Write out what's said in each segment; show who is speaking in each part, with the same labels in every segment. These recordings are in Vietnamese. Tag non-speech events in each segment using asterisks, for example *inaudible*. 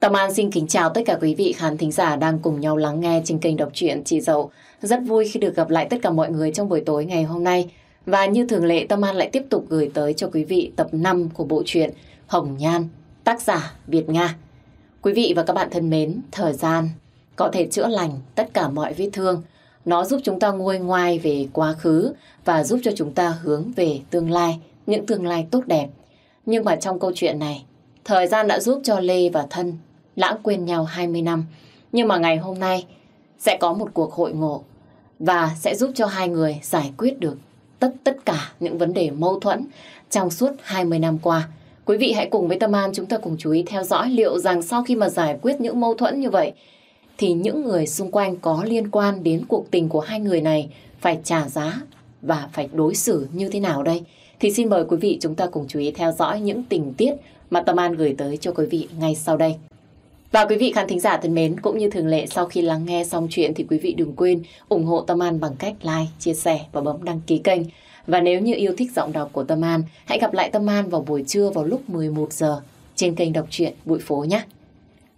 Speaker 1: Tâm An xin kính chào tất cả quý vị khán thính giả đang cùng nhau lắng nghe trên kênh đọc truyện Chị Dậu. Rất vui khi được gặp lại tất cả mọi người trong buổi tối ngày hôm nay. Và như thường lệ Tâm An lại tiếp tục gửi tới cho quý vị tập 5 của bộ truyện Hồng Nhan, tác giả Việt Nga. Quý vị và các bạn thân mến, thời gian có thể chữa lành tất cả mọi vết thương. Nó giúp chúng ta nguôi ngoai về quá khứ và giúp cho chúng ta hướng về tương lai, những tương lai tốt đẹp. Nhưng mà trong câu chuyện này, thời gian đã giúp cho Lê và Thân lãng quên nhau 20 năm. Nhưng mà ngày hôm nay sẽ có một cuộc hội ngộ và sẽ giúp cho hai người giải quyết được tất tất cả những vấn đề mâu thuẫn trong suốt 20 năm qua. Quý vị hãy cùng với Tâm An chúng ta cùng chú ý theo dõi liệu rằng sau khi mà giải quyết những mâu thuẫn như vậy thì những người xung quanh có liên quan đến cuộc tình của hai người này phải trả giá và phải đối xử như thế nào đây? Thì xin mời quý vị chúng ta cùng chú ý theo dõi những tình tiết mà Tâm An gửi tới cho quý vị ngay sau đây. Và quý vị khán thính giả thân mến, cũng như thường lệ sau khi lắng nghe xong chuyện thì quý vị đừng quên ủng hộ Tâm An bằng cách like, chia sẻ và bấm đăng ký kênh. Và nếu như yêu thích giọng đọc của Tâm An, hãy gặp lại Tâm An vào buổi trưa vào lúc 11 giờ trên kênh đọc truyện Bụi Phố nhé.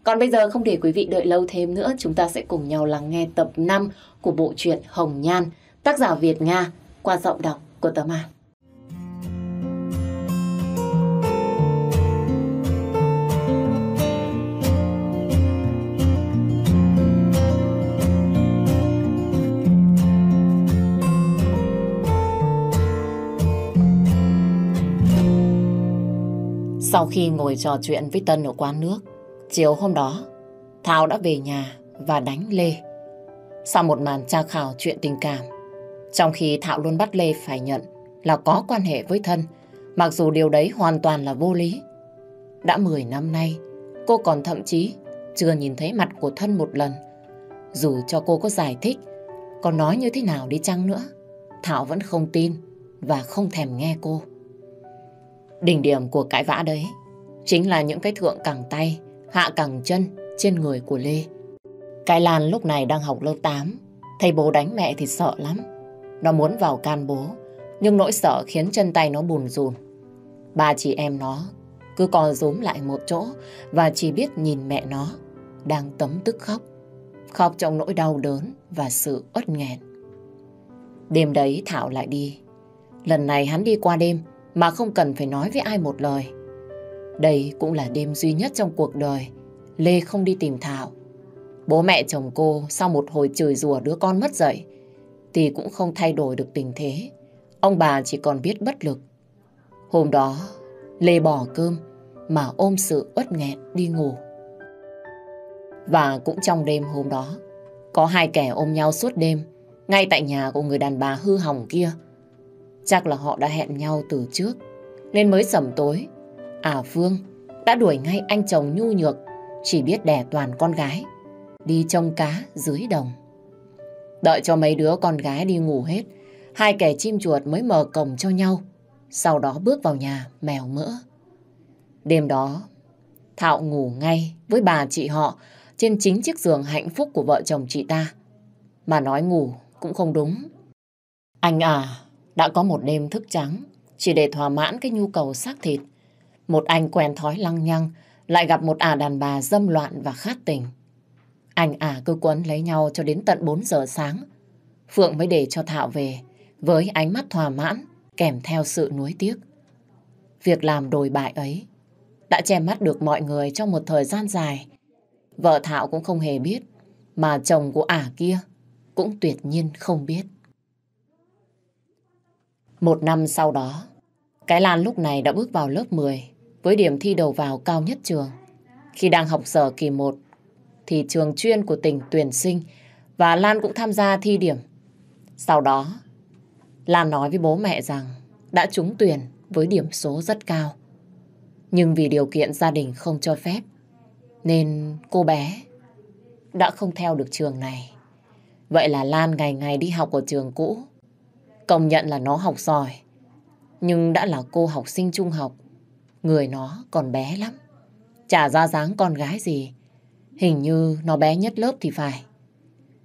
Speaker 1: Còn bây giờ không để quý vị đợi lâu thêm nữa, chúng ta sẽ cùng nhau lắng nghe tập 5 của bộ truyện Hồng Nhan, tác giả Việt Nga qua giọng đọc của Tâm An. Sau khi ngồi trò chuyện với Tân ở quán nước, chiều hôm đó, Thảo đã về nhà và đánh Lê. Sau một màn tra khảo chuyện tình cảm, trong khi Thảo luôn bắt Lê phải nhận là có quan hệ với thân, mặc dù điều đấy hoàn toàn là vô lý. Đã 10 năm nay, cô còn thậm chí chưa nhìn thấy mặt của thân một lần. Dù cho cô có giải thích, có nói như thế nào đi chăng nữa, Thảo vẫn không tin và không thèm nghe cô. Đỉnh điểm của cãi vã đấy chính là những cái thượng cẳng tay, hạ cẳng chân trên người của Lê. Cái Lan lúc này đang học lớp 8, thầy bố đánh mẹ thì sợ lắm. Nó muốn vào can bố, nhưng nỗi sợ khiến chân tay nó bùn rùn. Ba chị em nó cứ co rúm lại một chỗ và chỉ biết nhìn mẹ nó đang tấm tức khóc. Khóc trong nỗi đau đớn và sự uất nghẹn. Đêm đấy Thảo lại đi. Lần này hắn đi qua đêm mà không cần phải nói với ai một lời. Đây cũng là đêm duy nhất trong cuộc đời Lê không đi tìm Thảo. Bố mẹ chồng cô sau một hồi chửi rủa đứa con mất dậy thì cũng không thay đổi được tình thế. Ông bà chỉ còn biết bất lực. Hôm đó, Lê bỏ cơm mà ôm sự uất nghẹn đi ngủ. Và cũng trong đêm hôm đó, có hai kẻ ôm nhau suốt đêm ngay tại nhà của người đàn bà hư hỏng kia Chắc là họ đã hẹn nhau từ trước Nên mới sẩm tối À Phương đã đuổi ngay anh chồng nhu nhược Chỉ biết đẻ toàn con gái Đi trông cá dưới đồng Đợi cho mấy đứa con gái đi ngủ hết Hai kẻ chim chuột mới mở cổng cho nhau Sau đó bước vào nhà mèo mỡ Đêm đó Thạo ngủ ngay với bà chị họ Trên chính chiếc giường hạnh phúc của vợ chồng chị ta Mà nói ngủ cũng không đúng Anh à đã có một đêm thức trắng, chỉ để thỏa mãn cái nhu cầu xác thịt. Một anh quen thói lăng nhăng, lại gặp một ả à đàn bà dâm loạn và khát tình. Anh ả à cứ quấn lấy nhau cho đến tận 4 giờ sáng. Phượng mới để cho Thảo về, với ánh mắt thỏa mãn, kèm theo sự nuối tiếc. Việc làm đồi bại ấy đã che mắt được mọi người trong một thời gian dài. Vợ Thảo cũng không hề biết, mà chồng của ả à kia cũng tuyệt nhiên không biết. Một năm sau đó, cái Lan lúc này đã bước vào lớp 10 với điểm thi đầu vào cao nhất trường. Khi đang học sở kỳ 1 thì trường chuyên của tỉnh tuyển sinh và Lan cũng tham gia thi điểm. Sau đó, Lan nói với bố mẹ rằng đã trúng tuyển với điểm số rất cao. Nhưng vì điều kiện gia đình không cho phép, nên cô bé đã không theo được trường này. Vậy là Lan ngày ngày đi học ở trường cũ, Công nhận là nó học giỏi. Nhưng đã là cô học sinh trung học, người nó còn bé lắm. Chả ra dáng con gái gì. Hình như nó bé nhất lớp thì phải.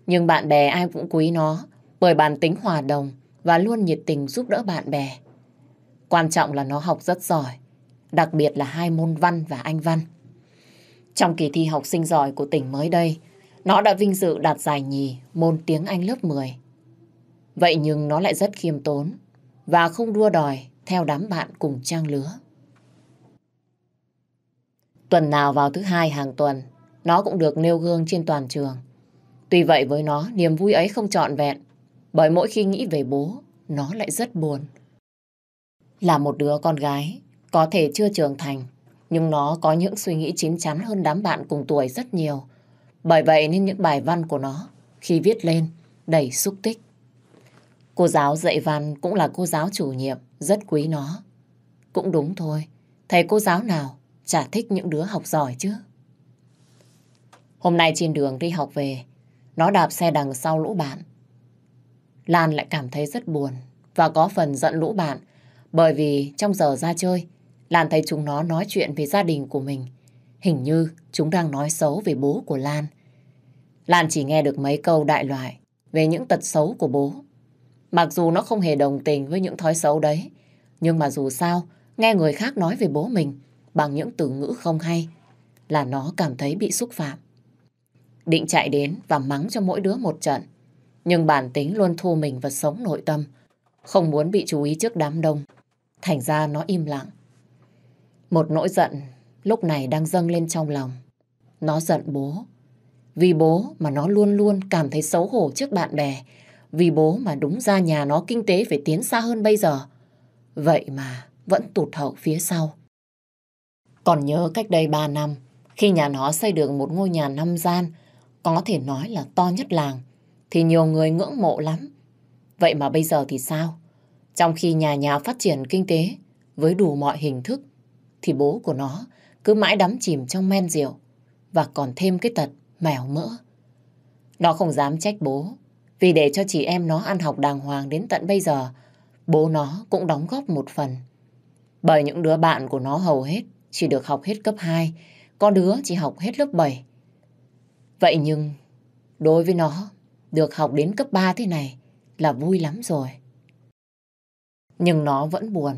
Speaker 1: Nhưng bạn bè ai cũng quý nó bởi bản tính hòa đồng và luôn nhiệt tình giúp đỡ bạn bè. Quan trọng là nó học rất giỏi, đặc biệt là hai môn văn và anh văn. Trong kỳ thi học sinh giỏi của tỉnh mới đây, nó đã vinh dự đạt giải nhì môn tiếng Anh lớp 10. Vậy nhưng nó lại rất khiêm tốn và không đua đòi theo đám bạn cùng trang lứa. Tuần nào vào thứ hai hàng tuần, nó cũng được nêu gương trên toàn trường. Tuy vậy với nó, niềm vui ấy không trọn vẹn, bởi mỗi khi nghĩ về bố, nó lại rất buồn. Là một đứa con gái, có thể chưa trưởng thành, nhưng nó có những suy nghĩ chín chắn hơn đám bạn cùng tuổi rất nhiều. Bởi vậy nên những bài văn của nó, khi viết lên, đầy xúc tích. Cô giáo dạy văn cũng là cô giáo chủ nhiệm, rất quý nó. Cũng đúng thôi, thầy cô giáo nào chả thích những đứa học giỏi chứ. Hôm nay trên đường đi học về, nó đạp xe đằng sau lũ bạn. Lan lại cảm thấy rất buồn và có phần giận lũ bạn bởi vì trong giờ ra chơi, Lan thấy chúng nó nói chuyện về gia đình của mình. Hình như chúng đang nói xấu về bố của Lan. Lan chỉ nghe được mấy câu đại loại về những tật xấu của bố. Mặc dù nó không hề đồng tình với những thói xấu đấy, nhưng mà dù sao, nghe người khác nói về bố mình bằng những từ ngữ không hay, là nó cảm thấy bị xúc phạm. Định chạy đến và mắng cho mỗi đứa một trận, nhưng bản tính luôn thu mình và sống nội tâm, không muốn bị chú ý trước đám đông. Thành ra nó im lặng. Một nỗi giận lúc này đang dâng lên trong lòng. Nó giận bố. Vì bố mà nó luôn luôn cảm thấy xấu hổ trước bạn bè vì bố mà đúng ra nhà nó kinh tế phải tiến xa hơn bây giờ. Vậy mà vẫn tụt hậu phía sau. Còn nhớ cách đây 3 năm, khi nhà nó xây được một ngôi nhà năm gian, có thể nói là to nhất làng, thì nhiều người ngưỡng mộ lắm. Vậy mà bây giờ thì sao? Trong khi nhà nhà phát triển kinh tế với đủ mọi hình thức, thì bố của nó cứ mãi đắm chìm trong men rượu và còn thêm cái tật mèo mỡ. Nó không dám trách bố vì để cho chị em nó ăn học đàng hoàng đến tận bây giờ, bố nó cũng đóng góp một phần. Bởi những đứa bạn của nó hầu hết chỉ được học hết cấp 2, có đứa chỉ học hết lớp 7. Vậy nhưng, đối với nó, được học đến cấp 3 thế này là vui lắm rồi. Nhưng nó vẫn buồn.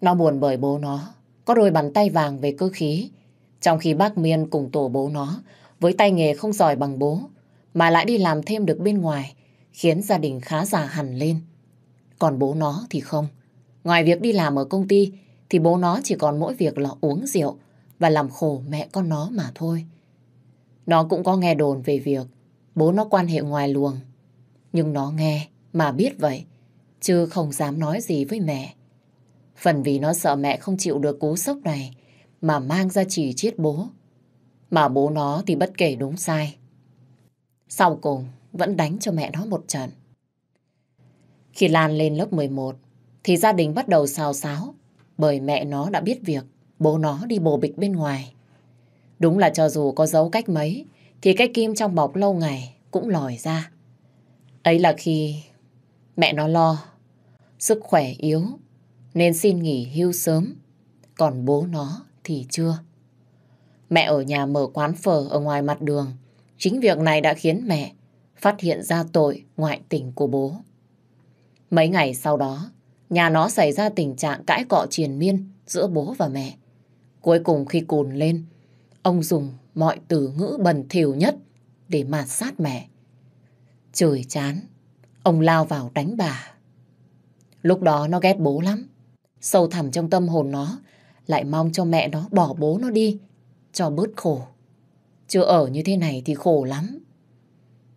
Speaker 1: Nó buồn bởi bố nó, có đôi bàn tay vàng về cơ khí, trong khi bác Miên cùng tổ bố nó, với tay nghề không giỏi bằng bố, mà lại đi làm thêm được bên ngoài, khiến gia đình khá già hẳn lên. Còn bố nó thì không. Ngoài việc đi làm ở công ty, thì bố nó chỉ còn mỗi việc là uống rượu và làm khổ mẹ con nó mà thôi. Nó cũng có nghe đồn về việc bố nó quan hệ ngoài luồng. Nhưng nó nghe mà biết vậy, chứ không dám nói gì với mẹ. Phần vì nó sợ mẹ không chịu được cú sốc này mà mang ra chỉ chiết bố. Mà bố nó thì bất kể đúng sai, sau cùng, vẫn đánh cho mẹ nó một trận. Khi Lan lên lớp 11, thì gia đình bắt đầu xào xáo bởi mẹ nó đã biết việc bố nó đi bồ bịch bên ngoài. Đúng là cho dù có giấu cách mấy, thì cái kim trong bọc lâu ngày cũng lòi ra. Ấy là khi mẹ nó lo, sức khỏe yếu, nên xin nghỉ hưu sớm, còn bố nó thì chưa. Mẹ ở nhà mở quán phở ở ngoài mặt đường, Chính việc này đã khiến mẹ phát hiện ra tội ngoại tình của bố. Mấy ngày sau đó, nhà nó xảy ra tình trạng cãi cọ triền miên giữa bố và mẹ. Cuối cùng khi cùn lên, ông dùng mọi từ ngữ bẩn thỉu nhất để mạt sát mẹ. Trời chán, ông lao vào đánh bà. Lúc đó nó ghét bố lắm. Sâu thẳm trong tâm hồn nó, lại mong cho mẹ nó bỏ bố nó đi, cho bớt khổ. Chứ ở như thế này thì khổ lắm.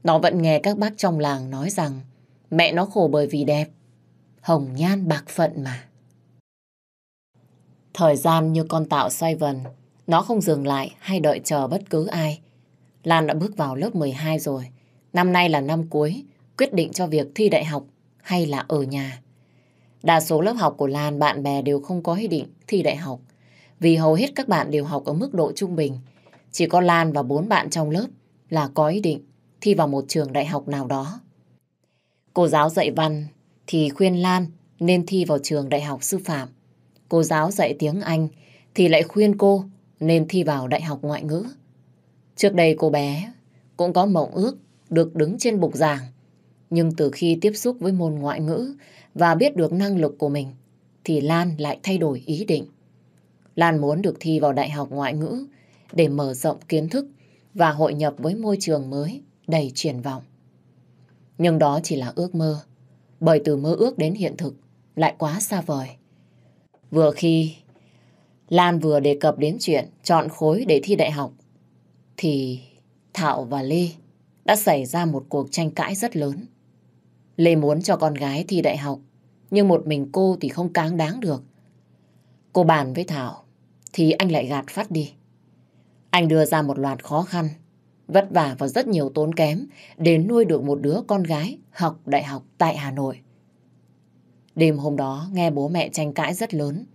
Speaker 1: Nó vẫn nghe các bác trong làng nói rằng mẹ nó khổ bởi vì đẹp. Hồng nhan bạc phận mà. Thời gian như con tạo xoay vần. Nó không dừng lại hay đợi chờ bất cứ ai. Lan đã bước vào lớp 12 rồi. Năm nay là năm cuối, quyết định cho việc thi đại học hay là ở nhà. Đa số lớp học của Lan bạn bè đều không có ý định thi đại học. Vì hầu hết các bạn đều học ở mức độ trung bình. Chỉ có Lan và bốn bạn trong lớp là có ý định thi vào một trường đại học nào đó. Cô giáo dạy văn thì khuyên Lan nên thi vào trường đại học sư phạm. Cô giáo dạy tiếng Anh thì lại khuyên cô nên thi vào đại học ngoại ngữ. Trước đây cô bé cũng có mộng ước được đứng trên bục giảng. Nhưng từ khi tiếp xúc với môn ngoại ngữ và biết được năng lực của mình, thì Lan lại thay đổi ý định. Lan muốn được thi vào đại học ngoại ngữ để mở rộng kiến thức và hội nhập với môi trường mới đầy triển vọng. Nhưng đó chỉ là ước mơ, bởi từ mơ ước đến hiện thực lại quá xa vời. Vừa khi Lan vừa đề cập đến chuyện chọn khối để thi đại học, thì Thảo và Lê đã xảy ra một cuộc tranh cãi rất lớn. Lê muốn cho con gái thi đại học, nhưng một mình cô thì không cáng đáng được. Cô bàn với Thảo, thì anh lại gạt phát đi. Anh đưa ra một loạt khó khăn, vất vả và rất nhiều tốn kém để nuôi được một đứa con gái học đại học tại Hà Nội. Đêm hôm đó nghe bố mẹ tranh cãi rất lớn,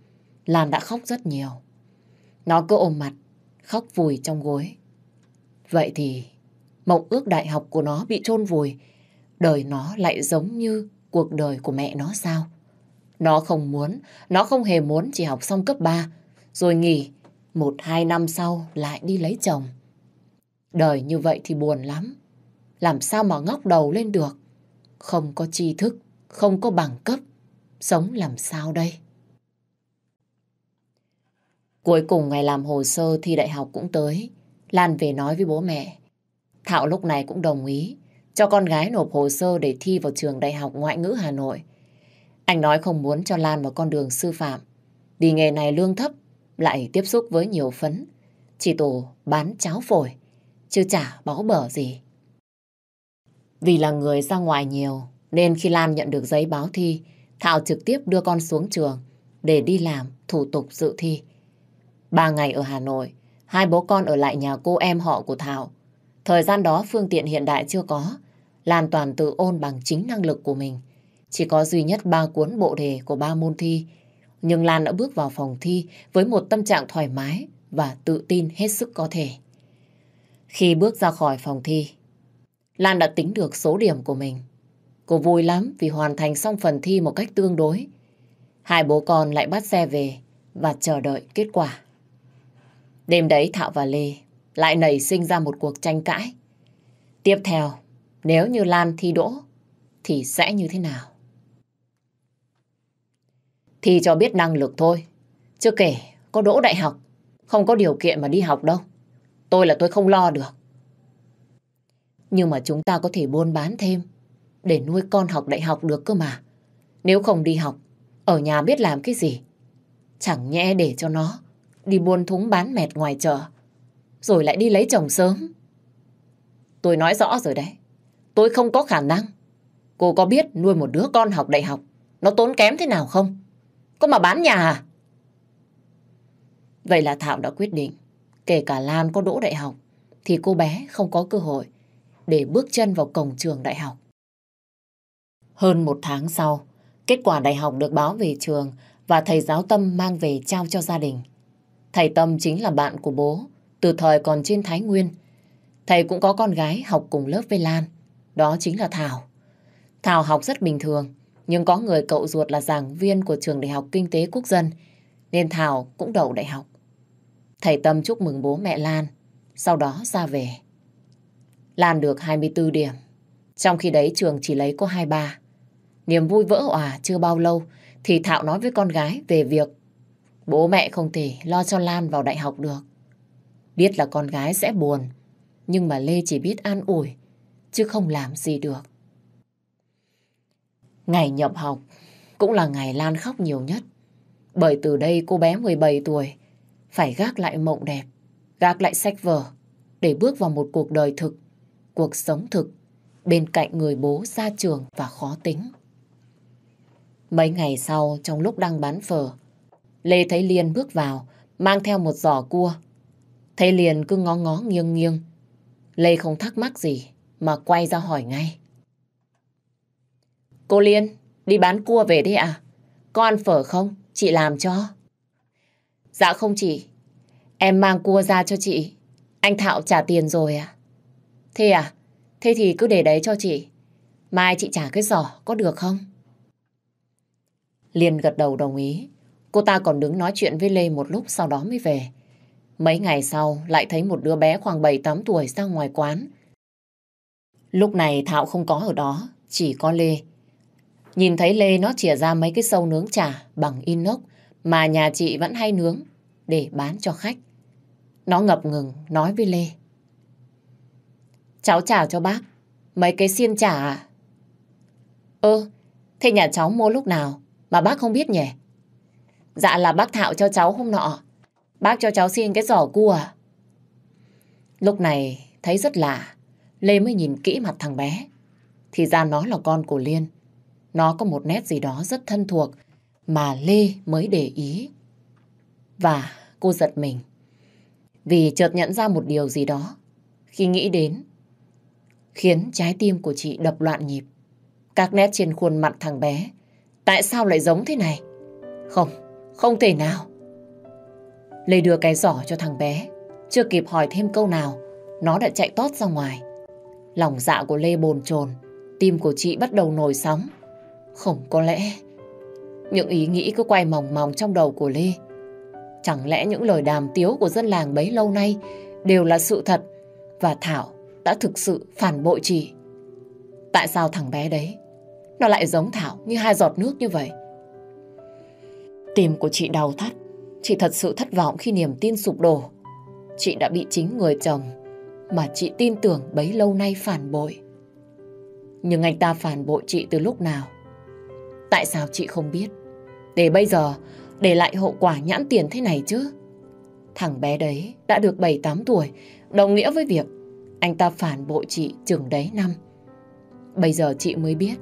Speaker 1: Lan đã khóc rất nhiều. Nó cứ ôm mặt, khóc vùi trong gối. Vậy thì mộng ước đại học của nó bị chôn vùi, đời nó lại giống như cuộc đời của mẹ nó sao? Nó không muốn, nó không hề muốn chỉ học xong cấp 3, rồi nghỉ một hai năm sau lại đi lấy chồng. Đời như vậy thì buồn lắm. Làm sao mà ngóc đầu lên được? Không có tri thức, không có bằng cấp. Sống làm sao đây? Cuối cùng ngày làm hồ sơ thi đại học cũng tới. Lan về nói với bố mẹ. Thảo lúc này cũng đồng ý cho con gái nộp hồ sơ để thi vào trường đại học ngoại ngữ Hà Nội. Anh nói không muốn cho Lan vào con đường sư phạm. Vì nghề này lương thấp lại tiếp xúc với nhiều phấn, chỉ tổ bán cháo phổi, chưa trả bó bở gì. Vì là người ra ngoài nhiều, nên khi Lan nhận được giấy báo thi, Thảo trực tiếp đưa con xuống trường để đi làm thủ tục dự thi. Ba ngày ở Hà Nội, hai bố con ở lại nhà cô em họ của Thảo. Thời gian đó phương tiện hiện đại chưa có, Lan toàn tự ôn bằng chính năng lực của mình. Chỉ có duy nhất ba cuốn bộ đề của ba môn thi nhưng Lan đã bước vào phòng thi với một tâm trạng thoải mái và tự tin hết sức có thể. Khi bước ra khỏi phòng thi, Lan đã tính được số điểm của mình. Cô vui lắm vì hoàn thành xong phần thi một cách tương đối. Hai bố con lại bắt xe về và chờ đợi kết quả. Đêm đấy Thảo và Lê lại nảy sinh ra một cuộc tranh cãi. Tiếp theo, nếu như Lan thi đỗ thì sẽ như thế nào? thì cho biết năng lực thôi. Chưa kể, có đỗ đại học, không có điều kiện mà đi học đâu. Tôi là tôi không lo được. Nhưng mà chúng ta có thể buôn bán thêm để nuôi con học đại học được cơ mà. Nếu không đi học, ở nhà biết làm cái gì? Chẳng nhẽ để cho nó đi buôn thúng bán mẹt ngoài chợ rồi lại đi lấy chồng sớm. Tôi nói rõ rồi đấy. Tôi không có khả năng. Cô có biết nuôi một đứa con học đại học nó tốn kém thế nào không? Có mà bán nhà à? Vậy là Thảo đã quyết định, kể cả Lan có đỗ đại học, thì cô bé không có cơ hội để bước chân vào cổng trường đại học. Hơn một tháng sau, kết quả đại học được báo về trường và thầy giáo Tâm mang về trao cho gia đình. Thầy Tâm chính là bạn của bố, từ thời còn trên Thái Nguyên. Thầy cũng có con gái học cùng lớp với Lan, đó chính là Thảo. Thảo học rất bình thường, nhưng có người cậu ruột là giảng viên của trường Đại học Kinh tế Quốc dân, nên Thảo cũng đậu đại học. Thầy Tâm chúc mừng bố mẹ Lan, sau đó ra về. Lan được 24 điểm, trong khi đấy trường chỉ lấy có 23. Niềm vui vỡ òa chưa bao lâu thì Thảo nói với con gái về việc bố mẹ không thể lo cho Lan vào đại học được. Biết là con gái sẽ buồn, nhưng mà Lê chỉ biết an ủi, chứ không làm gì được. Ngày nhập học cũng là ngày Lan khóc nhiều nhất. Bởi từ đây cô bé 17 tuổi phải gác lại mộng đẹp, gác lại sách vở để bước vào một cuộc đời thực, cuộc sống thực bên cạnh người bố ra trường và khó tính. Mấy ngày sau trong lúc đang bán phở, Lê thấy Liên bước vào mang theo một giỏ cua. Thấy Liên cứ ngó ngó nghiêng nghiêng. Lê không thắc mắc gì mà quay ra hỏi ngay. Cô Liên, đi bán cua về đi à? Có ăn phở không? Chị làm cho. Dạ không chị. Em mang cua ra cho chị. Anh Thạo trả tiền rồi à? Thế à? Thế thì cứ để đấy cho chị. Mai chị trả cái giỏ có được không? Liên gật đầu đồng ý. Cô ta còn đứng nói chuyện với Lê một lúc sau đó mới về. Mấy ngày sau lại thấy một đứa bé khoảng 7-8 tuổi ra ngoài quán. Lúc này Thạo không có ở đó, chỉ có Lê. Nhìn thấy Lê nó chỉa ra mấy cái sâu nướng chả bằng inox mà nhà chị vẫn hay nướng để bán cho khách. Nó ngập ngừng nói với Lê. Cháu chào cho bác, mấy cái xiên chả à? Ơ, ừ, thế nhà cháu mua lúc nào mà bác không biết nhỉ? Dạ là bác Thạo cho cháu hôm nọ. Bác cho cháu xin cái giỏ cua à? Lúc này thấy rất lạ, Lê mới nhìn kỹ mặt thằng bé. Thì ra nó là con của Liên. Nó có một nét gì đó rất thân thuộc mà Lê mới để ý. Và cô giật mình vì chợt nhận ra một điều gì đó khi nghĩ đến khiến trái tim của chị đập loạn nhịp. Các nét trên khuôn mặt thằng bé tại sao lại giống thế này? Không, không thể nào. Lê đưa cái giỏ cho thằng bé chưa kịp hỏi thêm câu nào nó đã chạy tót ra ngoài. Lòng dạ của Lê bồn chồn tim của chị bắt đầu nổi sóng không có lẽ Những ý nghĩ cứ quay mòng mòng trong đầu của Lê Chẳng lẽ những lời đàm tiếu của dân làng bấy lâu nay Đều là sự thật Và Thảo đã thực sự phản bội chị Tại sao thằng bé đấy Nó lại giống Thảo như hai giọt nước như vậy Tim của chị đau thắt Chị thật sự thất vọng khi niềm tin sụp đổ Chị đã bị chính người chồng Mà chị tin tưởng bấy lâu nay phản bội Nhưng anh ta phản bội chị từ lúc nào Tại sao chị không biết? Để bây giờ, để lại hậu quả nhãn tiền thế này chứ. Thằng bé đấy đã được 7-8 tuổi, đồng nghĩa với việc anh ta phản bội chị chừng đấy năm. Bây giờ chị mới biết,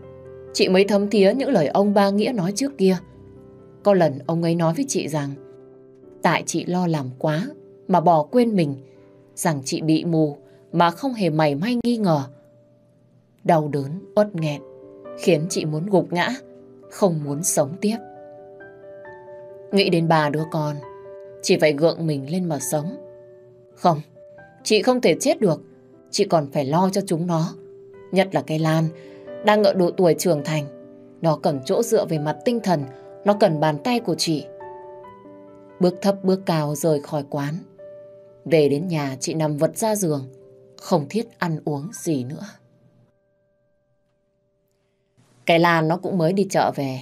Speaker 1: chị mới thấm thía những lời ông Ba Nghĩa nói trước kia. Có lần ông ấy nói với chị rằng, tại chị lo làm quá mà bỏ quên mình, rằng chị bị mù mà không hề mảy may nghi ngờ. Đau đớn, uất nghẹt khiến chị muốn gục ngã, không muốn sống tiếp. Nghĩ đến bà đứa con, chị phải gượng mình lên mà sống. Không, chị không thể chết được, chị còn phải lo cho chúng nó. Nhất là cây Lan, đang ở độ tuổi trưởng thành. Nó cần chỗ dựa về mặt tinh thần, nó cần bàn tay của chị. Bước thấp bước cao rời khỏi quán. Về đến nhà chị nằm vật ra giường, không thiết ăn uống gì nữa. Cái Lan nó cũng mới đi chợ về.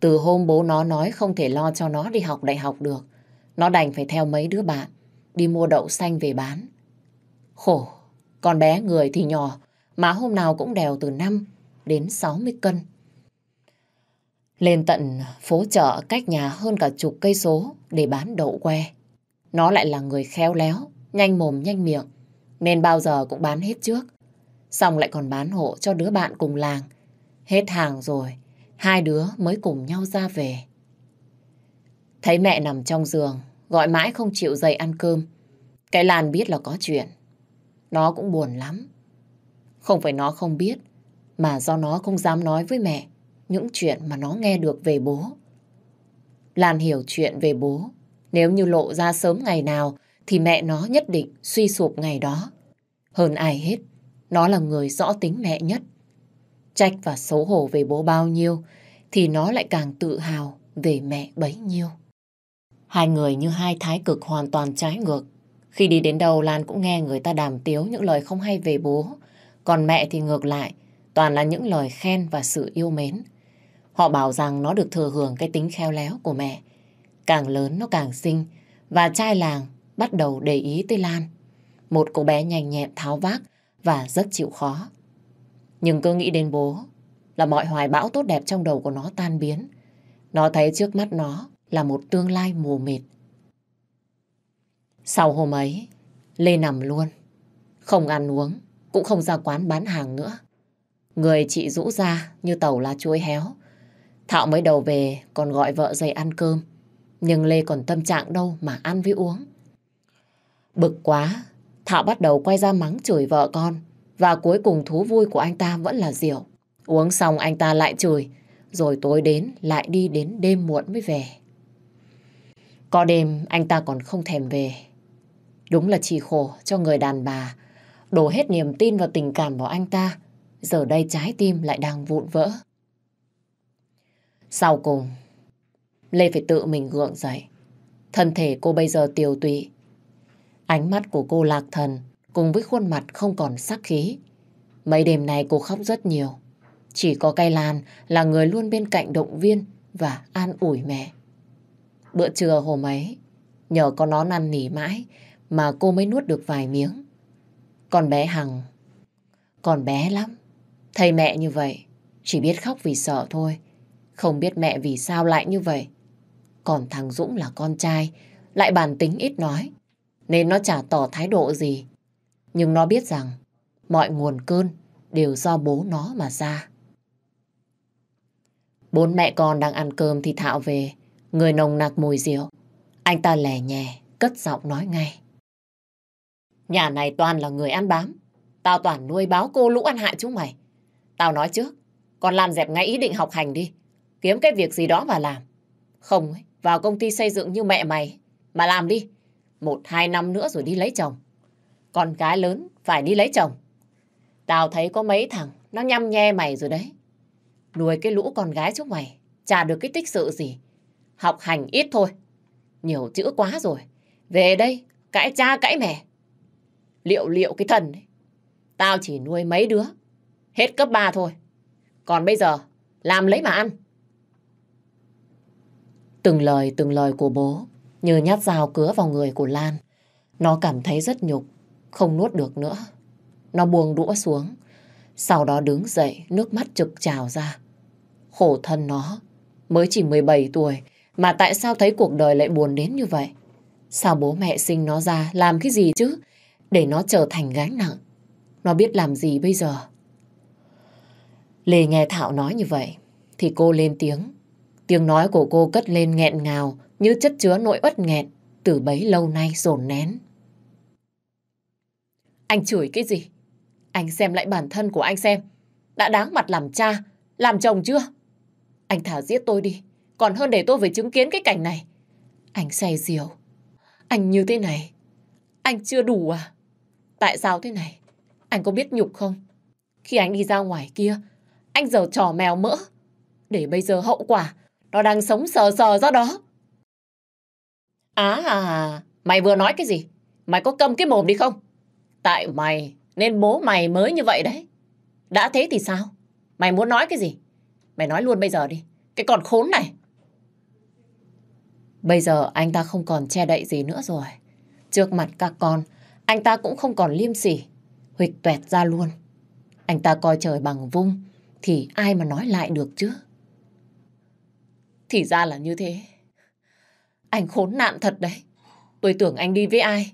Speaker 1: Từ hôm bố nó nói không thể lo cho nó đi học đại học được. Nó đành phải theo mấy đứa bạn, đi mua đậu xanh về bán. Khổ, con bé người thì nhỏ, mà hôm nào cũng đèo từ 5 đến 60 cân. Lên tận phố chợ cách nhà hơn cả chục cây số để bán đậu que. Nó lại là người khéo léo, nhanh mồm nhanh miệng, nên bao giờ cũng bán hết trước. Xong lại còn bán hộ cho đứa bạn cùng làng, Hết hàng rồi, hai đứa mới cùng nhau ra về. Thấy mẹ nằm trong giường, gọi mãi không chịu dậy ăn cơm. Cái Lan biết là có chuyện. Nó cũng buồn lắm. Không phải nó không biết, mà do nó không dám nói với mẹ những chuyện mà nó nghe được về bố. Lan hiểu chuyện về bố. Nếu như lộ ra sớm ngày nào thì mẹ nó nhất định suy sụp ngày đó. Hơn ai hết, nó là người rõ tính mẹ nhất trách và xấu hổ về bố bao nhiêu, thì nó lại càng tự hào về mẹ bấy nhiêu. Hai người như hai thái cực hoàn toàn trái ngược. Khi đi đến đâu Lan cũng nghe người ta đàm tiếu những lời không hay về bố, còn mẹ thì ngược lại, toàn là những lời khen và sự yêu mến. Họ bảo rằng nó được thừa hưởng cái tính khéo léo của mẹ. Càng lớn nó càng xinh, và trai làng bắt đầu để ý tới Lan. Một cô bé nhanh nhẹn tháo vác và rất chịu khó. Nhưng cứ nghĩ đến bố là mọi hoài bão tốt đẹp trong đầu của nó tan biến. Nó thấy trước mắt nó là một tương lai mù mịt. Sau hôm ấy, Lê nằm luôn. Không ăn uống, cũng không ra quán bán hàng nữa. Người chị rũ ra như tàu lá chuối héo. Thảo mới đầu về còn gọi vợ dậy ăn cơm. Nhưng Lê còn tâm trạng đâu mà ăn với uống. Bực quá, Thảo bắt đầu quay ra mắng chửi vợ con. Và cuối cùng thú vui của anh ta vẫn là rượu. Uống xong anh ta lại chửi, rồi tối đến lại đi đến đêm muộn mới về. Có đêm anh ta còn không thèm về. Đúng là chỉ khổ cho người đàn bà. Đổ hết niềm tin và tình cảm vào anh ta. Giờ đây trái tim lại đang vụn vỡ. Sau cùng, Lê phải tự mình gượng dậy. Thân thể cô bây giờ tiều tụy. Ánh mắt của cô lạc thần cùng với khuôn mặt không còn sắc khí. Mấy đêm này cô khóc rất nhiều. Chỉ có cây Lan là người luôn bên cạnh động viên và an ủi mẹ. Bữa trưa hôm ấy, nhờ có nó năn nỉ mãi mà cô mới nuốt được vài miếng. Còn bé Hằng, còn bé lắm. Thầy mẹ như vậy, chỉ biết khóc vì sợ thôi. Không biết mẹ vì sao lại như vậy. Còn thằng Dũng là con trai, lại bản tính ít nói. Nên nó chả tỏ thái độ gì nhưng nó biết rằng mọi nguồn cơn đều do bố nó mà ra. Bốn mẹ con đang ăn cơm thì Thạo về, người nồng nặc mùi rượu. Anh ta lè nhè, cất giọng nói ngay. Nhà này toàn là người ăn bám. Tao toàn nuôi báo cô lũ ăn hại chúng mày. Tao nói trước, còn làm dẹp ngay ý định học hành đi. Kiếm cái việc gì đó mà làm. Không ấy, vào công ty xây dựng như mẹ mày. Mà làm đi. Một hai năm nữa rồi đi lấy chồng con gái lớn phải đi lấy chồng. Tao thấy có mấy thằng nó nhăm nhe mày rồi đấy. Nuôi cái lũ con gái chúng mày, chả được cái tích sự gì. Học hành ít thôi. Nhiều chữ quá rồi. Về đây, cãi cha cãi mẹ. Liệu liệu cái thần ấy. Tao chỉ nuôi mấy đứa. Hết cấp 3 thôi. Còn bây giờ, làm lấy mà ăn. Từng lời từng lời của bố như nhát dao cứa vào người của Lan. Nó cảm thấy rất nhục không nuốt được nữa. Nó buông đũa xuống. Sau đó đứng dậy, nước mắt trực trào ra. Khổ thân nó, mới chỉ 17 tuổi, mà tại sao thấy cuộc đời lại buồn đến như vậy? Sao bố mẹ sinh nó ra làm cái gì chứ? Để nó trở thành gánh nặng. Nó biết làm gì bây giờ? Lê nghe Thảo nói như vậy, thì cô lên tiếng. Tiếng nói của cô cất lên nghẹn ngào, như chất chứa nỗi uất nghẹn từ bấy lâu nay dồn nén. Anh chửi cái gì? Anh xem lại bản thân của anh xem. Đã đáng mặt làm cha, làm chồng chưa? Anh thả giết tôi đi, còn hơn để tôi phải chứng kiến cái cảnh này. Anh say rượu. Anh như thế này. Anh chưa đủ à? Tại sao thế này? Anh có biết nhục không? Khi anh đi ra ngoài kia, anh giờ trò mèo mỡ. Để bây giờ hậu quả, nó đang sống sờ sờ ra đó. Á à, mày vừa nói cái gì? Mày có cầm cái mồm đi không? Tại mày nên bố mày mới như vậy đấy. Đã thế thì sao? Mày muốn nói cái gì? Mày nói luôn bây giờ đi. Cái còn khốn này. Bây giờ anh ta không còn che đậy gì nữa rồi. Trước mặt các con, anh ta cũng không còn liêm sỉ. huyệt tuẹt ra luôn. Anh ta coi trời bằng vung, thì ai mà nói lại được chứ? Thì ra là như thế. Anh khốn nạn thật đấy. Tôi tưởng anh đi với ai?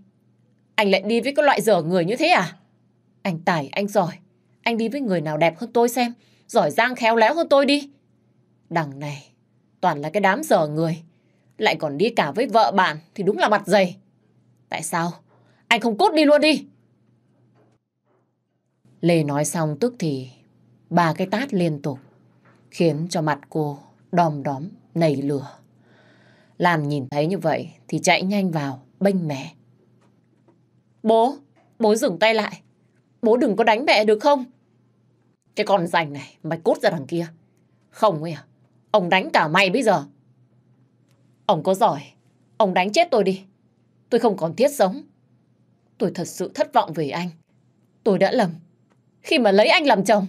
Speaker 1: Anh lại đi với cái loại dở người như thế à? Anh tài, anh giỏi. Anh đi với người nào đẹp hơn tôi xem. Giỏi giang khéo léo hơn tôi đi. Đằng này, toàn là cái đám dở người. Lại còn đi cả với vợ bạn thì đúng là mặt dày. Tại sao? Anh không cút đi luôn đi. Lê nói xong tức thì ba cái tát liên tục khiến cho mặt cô đom đóm nảy lửa. Lan nhìn thấy như vậy thì chạy nhanh vào bênh mẹ. Bố, bố dừng tay lại. Bố đừng có đánh mẹ được không? Cái con rành này, mày cút ra đằng kia. Không ấy à, ông đánh cả mày bây giờ. Ông có giỏi, ông đánh chết tôi đi. Tôi không còn thiết sống. Tôi thật sự thất vọng về anh. Tôi đã lầm khi mà lấy anh làm chồng.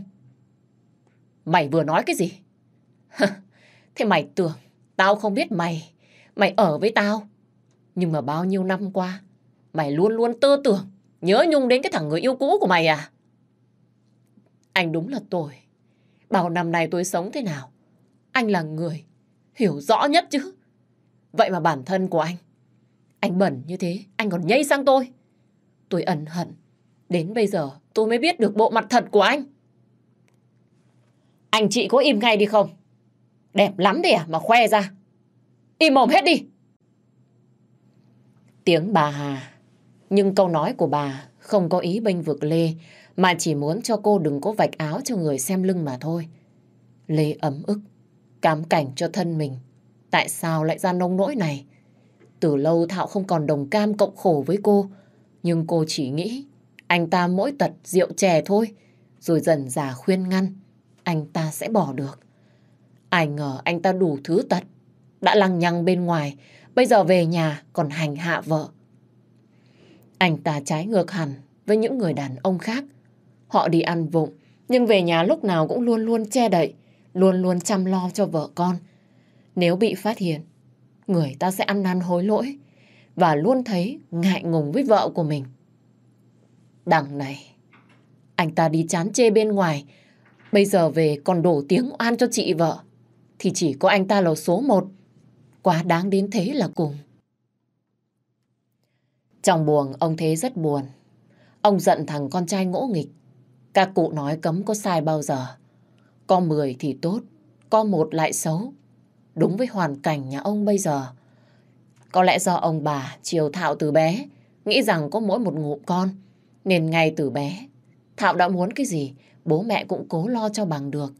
Speaker 1: Mày vừa nói cái gì? Thế mày tưởng tao không biết mày, mày ở với tao. Nhưng mà bao nhiêu năm qua, Mày luôn luôn tư tưởng, nhớ nhung đến cái thằng người yêu cũ của mày à? Anh đúng là tôi. Bao năm nay tôi sống thế nào? Anh là người hiểu rõ nhất chứ. Vậy mà bản thân của anh, anh bẩn như thế, anh còn nhây sang tôi. Tôi ẩn hận. Đến bây giờ tôi mới biết được bộ mặt thật của anh. Anh chị có im ngay đi không? Đẹp lắm đấy à mà khoe ra. Im mồm hết đi. Tiếng bà Hà nhưng câu nói của bà không có ý bênh vực Lê, mà chỉ muốn cho cô đừng có vạch áo cho người xem lưng mà thôi. Lê ấm ức, cám cảnh cho thân mình. Tại sao lại ra nông nỗi này? Từ lâu thạo không còn đồng cam cộng khổ với cô, nhưng cô chỉ nghĩ anh ta mỗi tật rượu chè thôi, rồi dần già khuyên ngăn, anh ta sẽ bỏ được. Ai ngờ anh ta đủ thứ tật, đã lăng nhăng bên ngoài, bây giờ về nhà còn hành hạ vợ. Anh ta trái ngược hẳn với những người đàn ông khác. Họ đi ăn vụng, nhưng về nhà lúc nào cũng luôn luôn che đậy, luôn luôn chăm lo cho vợ con. Nếu bị phát hiện, người ta sẽ ăn năn hối lỗi và luôn thấy ngại ngùng với vợ của mình. Đằng này, anh ta đi chán chê bên ngoài, bây giờ về còn đổ tiếng oan cho chị vợ. Thì chỉ có anh ta là số một, quá đáng đến thế là cùng. Trong buồng ông Thế rất buồn. Ông giận thằng con trai ngỗ nghịch. Các cụ nói cấm có sai bao giờ. Có mười thì tốt, có một lại xấu. Đúng với hoàn cảnh nhà ông bây giờ. Có lẽ do ông bà chiều Thạo từ bé, nghĩ rằng có mỗi một ngụm con. Nên ngay từ bé, Thạo đã muốn cái gì, bố mẹ cũng cố lo cho bằng được.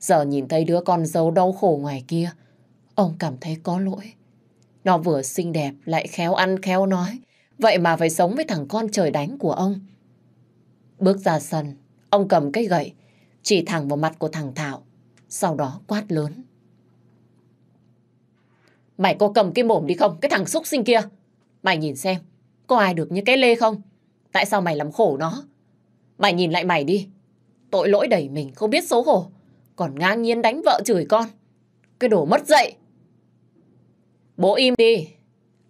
Speaker 1: Giờ nhìn thấy đứa con dâu đau khổ ngoài kia, ông cảm thấy có lỗi. Nó vừa xinh đẹp lại khéo ăn khéo nói, Vậy mà phải sống với thằng con trời đánh của ông. Bước ra sân, ông cầm cây gậy, chỉ thẳng vào mặt của thằng Thảo, sau đó quát lớn. Mày có cầm cái mồm đi không, cái thằng xúc sinh kia? Mày nhìn xem, có ai được như cái lê không? Tại sao mày làm khổ nó? Mày nhìn lại mày đi. Tội lỗi đẩy mình không biết xấu hổ. Còn ngang nhiên đánh vợ chửi con. Cái đồ mất dậy. Bố im đi.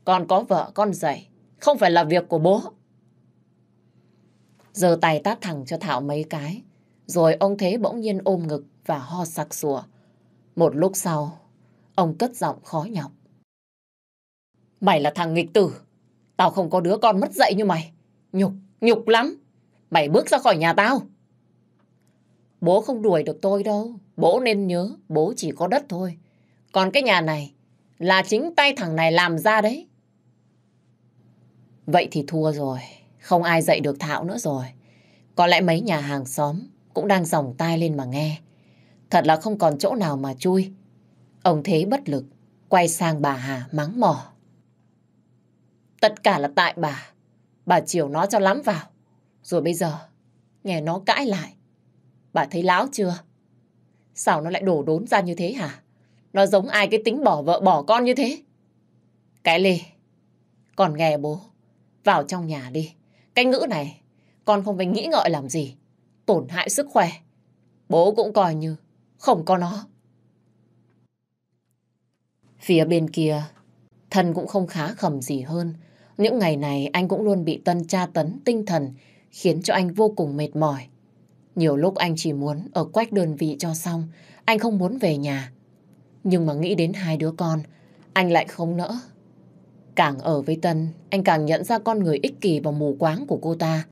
Speaker 1: Con có vợ con dậy không phải là việc của bố. Giờ tay tát thẳng cho Thảo mấy cái, rồi ông Thế bỗng nhiên ôm ngực và ho sặc sủa. Một lúc sau, ông cất giọng khó nhọc. Mày là thằng nghịch tử, tao không có đứa con mất dạy như mày. Nhục, nhục lắm. Mày bước ra khỏi nhà tao. Bố không đuổi được tôi đâu. Bố nên nhớ, bố chỉ có đất thôi. Còn cái nhà này là chính tay thằng này làm ra đấy. Vậy thì thua rồi, không ai dạy được Thảo nữa rồi. Có lẽ mấy nhà hàng xóm cũng đang dòng tai lên mà nghe. Thật là không còn chỗ nào mà chui. Ông Thế bất lực, quay sang bà Hà mắng mỏ. Tất cả là tại bà. Bà chiều nó cho lắm vào. Rồi bây giờ, nghe nó cãi lại. Bà thấy láo chưa? Sao nó lại đổ đốn ra như thế hả? Nó giống ai cái tính bỏ vợ bỏ con như thế? Cái lì còn nghe bố. Vào trong nhà đi. Cái ngữ này, con không phải nghĩ ngợi làm gì. Tổn hại sức khỏe. Bố cũng coi như không có nó. Phía bên kia, thần cũng không khá khẩm gì hơn. Những ngày này anh cũng luôn bị tân tra tấn tinh thần, khiến cho anh vô cùng mệt mỏi. Nhiều lúc anh chỉ muốn ở quách đơn vị cho xong, anh không muốn về nhà. Nhưng mà nghĩ đến hai đứa con, anh lại không nỡ Càng ở với Tân, anh càng nhận ra con người ích kỷ và mù quáng của cô ta.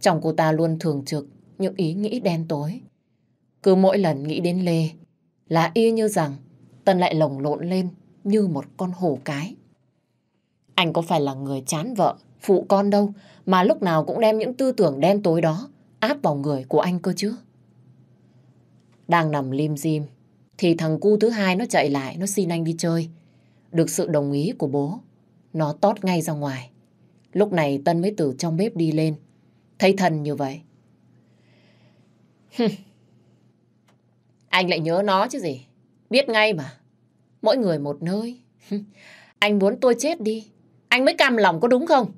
Speaker 1: Trong cô ta luôn thường trực những ý nghĩ đen tối. Cứ mỗi lần nghĩ đến Lê, là y như rằng Tân lại lồng lộn lên như một con hổ cái. Anh có phải là người chán vợ, phụ con đâu mà lúc nào cũng đem những tư tưởng đen tối đó áp vào người của anh cơ chứ. Đang nằm lim dim thì thằng cu thứ hai nó chạy lại nó xin anh đi chơi. Được sự đồng ý của bố, nó tót ngay ra ngoài. Lúc này Tân mới từ trong bếp đi lên. Thấy thần như vậy. anh lại nhớ nó chứ gì. Biết ngay mà. Mỗi người một nơi. anh muốn tôi chết đi. Anh mới cam lòng có đúng không?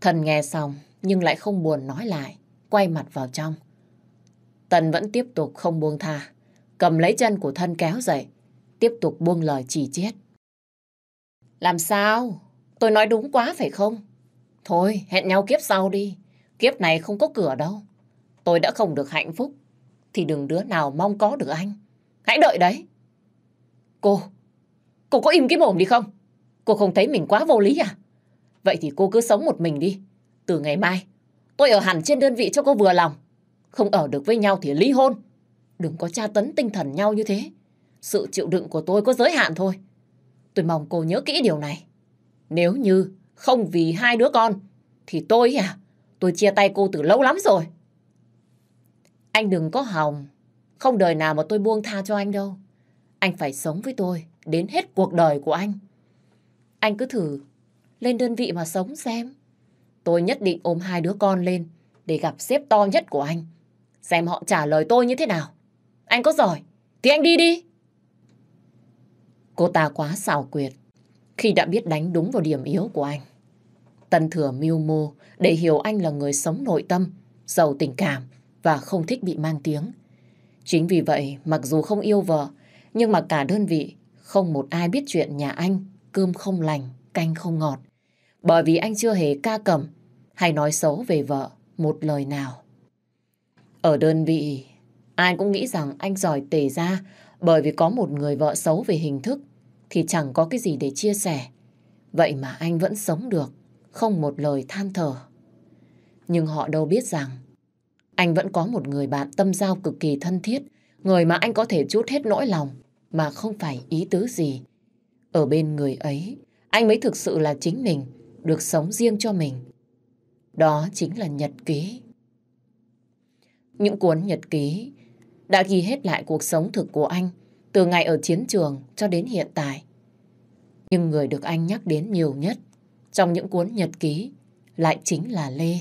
Speaker 1: Thần nghe xong nhưng lại không buồn nói lại. Quay mặt vào trong. tân vẫn tiếp tục không buông tha. Cầm lấy chân của thân kéo dậy. Tiếp tục buông lời chỉ chết. Làm sao? Tôi nói đúng quá phải không? Thôi, hẹn nhau kiếp sau đi. Kiếp này không có cửa đâu. Tôi đã không được hạnh phúc, thì đừng đứa nào mong có được anh. Hãy đợi đấy. Cô, cô có im cái mồm đi không? Cô không thấy mình quá vô lý à? Vậy thì cô cứ sống một mình đi. Từ ngày mai, tôi ở hẳn trên đơn vị cho cô vừa lòng. Không ở được với nhau thì ly hôn. Đừng có tra tấn tinh thần nhau như thế. Sự chịu đựng của tôi có giới hạn thôi. Tôi mong cô nhớ kỹ điều này. Nếu như không vì hai đứa con, thì tôi à, tôi chia tay cô từ lâu lắm rồi. Anh đừng có hòng, không đời nào mà tôi buông tha cho anh đâu. Anh phải sống với tôi đến hết cuộc đời của anh. Anh cứ thử lên đơn vị mà sống xem. Tôi nhất định ôm hai đứa con lên để gặp sếp to nhất của anh. Xem họ trả lời tôi như thế nào. Anh có giỏi thì anh đi đi. Cô ta quá xảo quyệt khi đã biết đánh đúng vào điểm yếu của anh. Tân thừa mưu mô để hiểu anh là người sống nội tâm, giàu tình cảm và không thích bị mang tiếng. Chính vì vậy, mặc dù không yêu vợ, nhưng mà cả đơn vị không một ai biết chuyện nhà anh cơm không lành, canh không ngọt. Bởi vì anh chưa hề ca cầm hay nói xấu về vợ một lời nào. Ở đơn vị, ai cũng nghĩ rằng anh giỏi tề ra bởi vì có một người vợ xấu về hình thức thì chẳng có cái gì để chia sẻ. Vậy mà anh vẫn sống được, không một lời than thở. Nhưng họ đâu biết rằng anh vẫn có một người bạn tâm giao cực kỳ thân thiết, người mà anh có thể chút hết nỗi lòng mà không phải ý tứ gì. Ở bên người ấy, anh mới thực sự là chính mình, được sống riêng cho mình. Đó chính là nhật ký. Những cuốn nhật ký đã ghi hết lại cuộc sống thực của anh từ ngày ở chiến trường cho đến hiện tại. Nhưng người được anh nhắc đến nhiều nhất trong những cuốn nhật ký lại chính là Lê.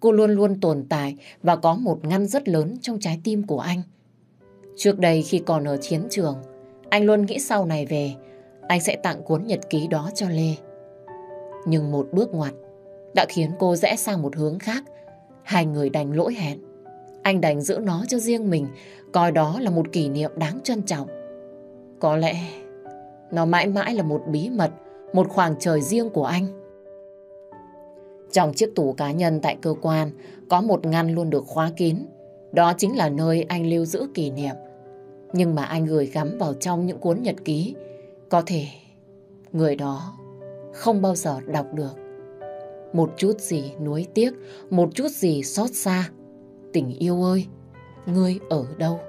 Speaker 1: Cô luôn luôn tồn tại và có một ngăn rất lớn trong trái tim của anh. Trước đây khi còn ở chiến trường, anh luôn nghĩ sau này về, anh sẽ tặng cuốn nhật ký đó cho Lê. Nhưng một bước ngoặt đã khiến cô rẽ sang một hướng khác. Hai người đành lỗi hẹn. Anh đành giữ nó cho riêng mình, coi đó là một kỷ niệm đáng trân trọng. Có lẽ nó mãi mãi là một bí mật, một khoảng trời riêng của anh. Trong chiếc tủ cá nhân tại cơ quan có một ngăn luôn được khóa kín. Đó chính là nơi anh lưu giữ kỷ niệm. Nhưng mà anh gửi gắm vào trong những cuốn nhật ký. Có thể người đó không bao giờ đọc được. Một chút gì nuối tiếc, một chút gì xót xa tình yêu ơi, ngươi ở đâu?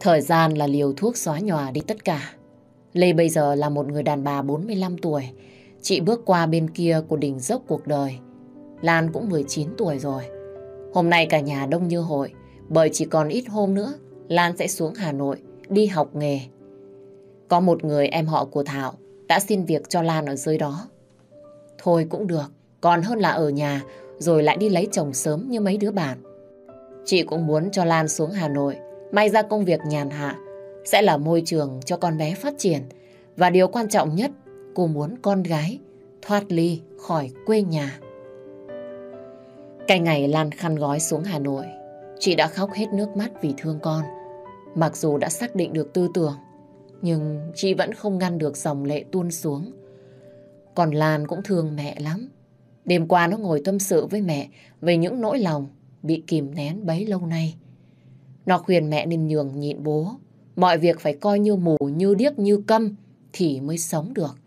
Speaker 1: Thời gian là liều thuốc xóa nhòa đi tất cả. Lê bây giờ là một người đàn bà 45 tuổi. Chị bước qua bên kia của đỉnh dốc cuộc đời. Lan cũng 19 tuổi rồi. Hôm nay cả nhà đông như hội. Bởi chỉ còn ít hôm nữa, Lan sẽ xuống Hà Nội đi học nghề. Có một người em họ của Thảo đã xin việc cho Lan ở dưới đó. Thôi cũng được, còn hơn là ở nhà rồi lại đi lấy chồng sớm như mấy đứa bạn. Chị cũng muốn cho Lan xuống Hà Nội, may ra công việc nhàn hạ, sẽ là môi trường cho con bé phát triển. Và điều quan trọng nhất, cô muốn con gái thoát ly khỏi quê nhà. Cái ngày Lan khăn gói xuống Hà Nội, chị đã khóc hết nước mắt vì thương con. Mặc dù đã xác định được tư tưởng, nhưng chị vẫn không ngăn được dòng lệ tuôn xuống. Còn Lan cũng thương mẹ lắm. Đêm qua nó ngồi tâm sự với mẹ về những nỗi lòng bị kìm nén bấy lâu nay. Nó khuyên mẹ nên nhường nhịn bố. Mọi việc phải coi như mù, như điếc, như câm thì mới sống được.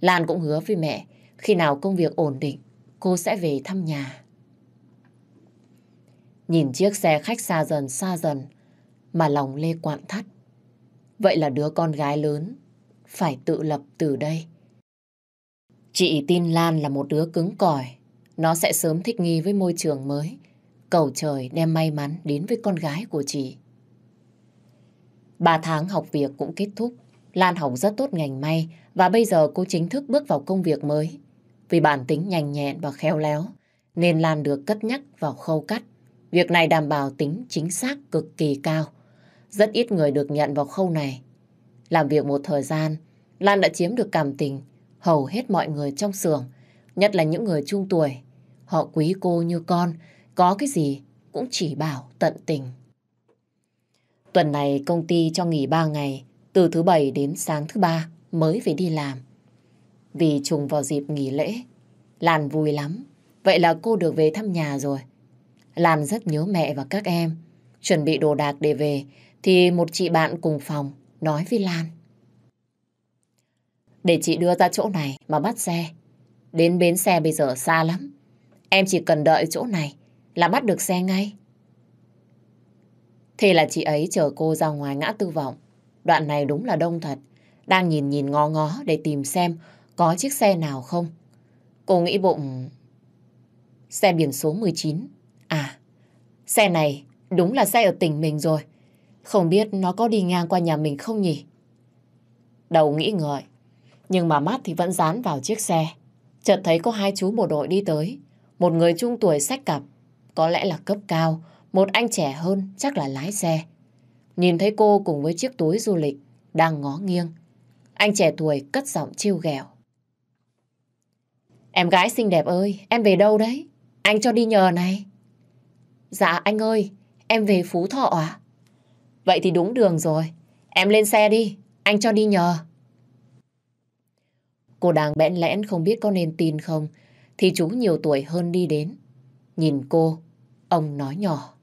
Speaker 1: Lan cũng hứa với mẹ khi nào công việc ổn định cô sẽ về thăm nhà. Nhìn chiếc xe khách xa dần xa dần mà lòng Lê quặn thắt. Vậy là đứa con gái lớn phải tự lập từ đây. Chị tin Lan là một đứa cứng cỏi. Nó sẽ sớm thích nghi với môi trường mới. Cầu trời đem may mắn đến với con gái của chị. Ba tháng học việc cũng kết thúc. Lan học rất tốt ngành may và bây giờ cô chính thức bước vào công việc mới. Vì bản tính nhanh nhẹn và khéo léo nên Lan được cất nhắc vào khâu cắt. Việc này đảm bảo tính chính xác cực kỳ cao. Rất ít người được nhận vào khâu này. Làm việc một thời gian, Lan đã chiếm được cảm tình hầu hết mọi người trong xưởng, nhất là những người trung tuổi. Họ quý cô như con, có cái gì cũng chỉ bảo tận tình. Tuần này công ty cho nghỉ 3 ngày, từ thứ bảy đến sáng thứ ba mới về đi làm. Vì trùng vào dịp nghỉ lễ, Lan vui lắm, vậy là cô được về thăm nhà rồi. Lan rất nhớ mẹ và các em, chuẩn bị đồ đạc để về thì một chị bạn cùng phòng nói với Lan để chị đưa ra chỗ này mà bắt xe. Đến bến xe bây giờ xa lắm. Em chỉ cần đợi chỗ này là bắt được xe ngay. Thế là chị ấy chở cô ra ngoài ngã tư vọng. Đoạn này đúng là đông thật. Đang nhìn nhìn ngó ngó để tìm xem có chiếc xe nào không. Cô nghĩ bụng... Xe biển số 19. À, xe này đúng là xe ở tỉnh mình rồi. Không biết nó có đi ngang qua nhà mình không nhỉ? Đầu nghĩ ngợi, nhưng mà mắt thì vẫn dán vào chiếc xe. Chợt thấy có hai chú bộ đội đi tới, một người trung tuổi sách cặp, có lẽ là cấp cao, một anh trẻ hơn chắc là lái xe. Nhìn thấy cô cùng với chiếc túi du lịch đang ngó nghiêng. Anh trẻ tuổi cất giọng chiêu ghẹo. Em gái xinh đẹp ơi, em về đâu đấy? Anh cho đi nhờ này. Dạ anh ơi, em về Phú Thọ à? Vậy thì đúng đường rồi. Em lên xe đi, anh cho đi nhờ. Cô đang bẽn lẽn không biết có nên tin không thì chú nhiều tuổi hơn đi đến. Nhìn cô, ông nói nhỏ.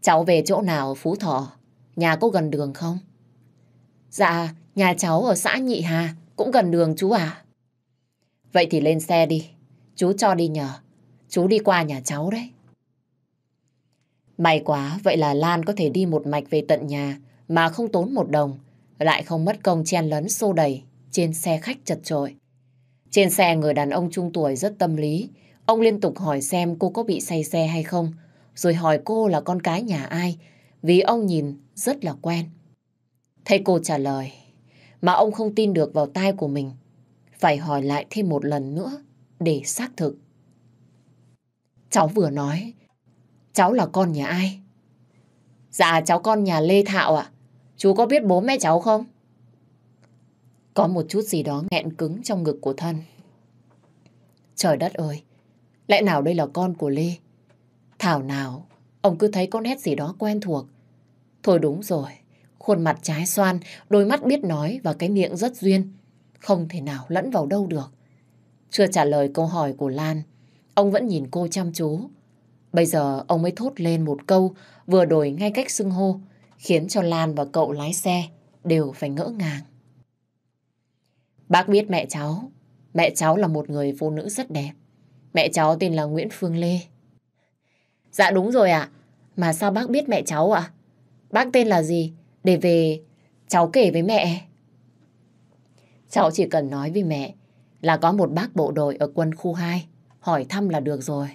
Speaker 1: Cháu về chỗ nào Phú Thọ? Nhà cô gần đường không? Dạ, nhà cháu ở xã Nhị Hà, cũng gần đường chú à. Vậy thì lên xe đi, chú cho đi nhờ. Chú đi qua nhà cháu đấy. May quá, vậy là Lan có thể đi một mạch về tận nhà mà không tốn một đồng, lại không mất công chen lấn xô đẩy trên xe khách chật chội. Trên xe người đàn ông trung tuổi rất tâm lý. Ông liên tục hỏi xem cô có bị say xe hay không, rồi hỏi cô là con cái nhà ai, vì ông nhìn rất là quen. Thấy cô trả lời, mà ông không tin được vào tai của mình. Phải hỏi lại thêm một lần nữa để xác thực. Cháu vừa nói, cháu là con nhà ai? Dạ cháu con nhà Lê Thạo ạ. Chú có biết bố mẹ cháu không? Có một chút gì đó nghẹn cứng trong ngực của thân. Trời đất ơi, lẽ nào đây là con của Lê? Thảo nào, ông cứ thấy con hét gì đó quen thuộc. Thôi đúng rồi, khuôn mặt trái xoan, đôi mắt biết nói và cái miệng rất duyên. Không thể nào lẫn vào đâu được. Chưa trả lời câu hỏi của Lan, ông vẫn nhìn cô chăm chú. Bây giờ ông mới thốt lên một câu vừa đổi ngay cách xưng hô, khiến cho Lan và cậu lái xe đều phải ngỡ ngàng. Bác biết mẹ cháu, mẹ cháu là một người phụ nữ rất đẹp. Mẹ cháu tên là Nguyễn Phương Lê. Dạ đúng rồi ạ. Mà sao bác biết mẹ cháu ạ? Bác tên là gì? Để về cháu kể với mẹ. Cháu chỉ cần nói với mẹ là có một bác bộ đội ở quân khu 2 hỏi thăm là được rồi.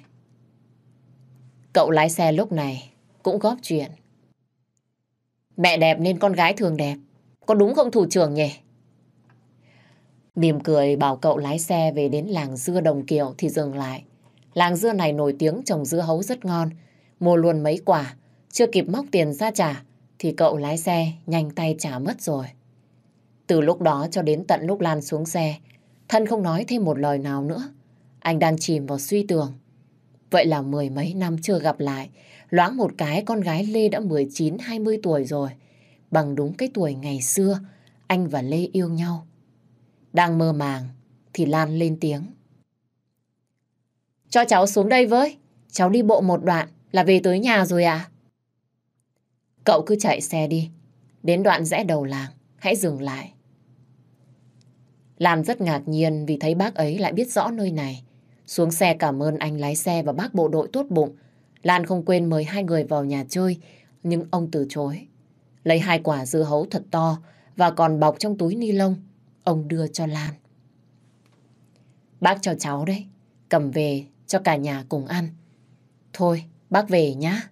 Speaker 1: Cậu lái xe lúc này cũng góp chuyện. Mẹ đẹp nên con gái thường đẹp. Có đúng không thủ trưởng nhỉ? Mỉm cười bảo cậu lái xe về đến làng dưa Đồng Kiều thì dừng lại. Làng dưa này nổi tiếng trồng dưa hấu rất ngon. Mua luôn mấy quả, chưa kịp móc tiền ra trả, thì cậu lái xe nhanh tay trả mất rồi. Từ lúc đó cho đến tận lúc Lan xuống xe, thân không nói thêm một lời nào nữa. Anh đang chìm vào suy tưởng. Vậy là mười mấy năm chưa gặp lại, loáng một cái con gái Lê đã 19-20 tuổi rồi. Bằng đúng cái tuổi ngày xưa, anh và Lê yêu nhau. Đang mơ màng thì Lan lên tiếng. Cho cháu xuống đây với, cháu đi bộ một đoạn là về tới nhà rồi à? Cậu cứ chạy xe đi, đến đoạn rẽ đầu làng, hãy dừng lại. Lan rất ngạc nhiên vì thấy bác ấy lại biết rõ nơi này. Xuống xe cảm ơn anh lái xe và bác bộ đội tốt bụng. Lan không quên mời hai người vào nhà chơi, nhưng ông từ chối. Lấy hai quả dưa hấu thật to và còn bọc trong túi ni lông ông đưa cho Lan. Bác cho cháu đấy, cầm về cho cả nhà cùng ăn. Thôi, bác về nhá.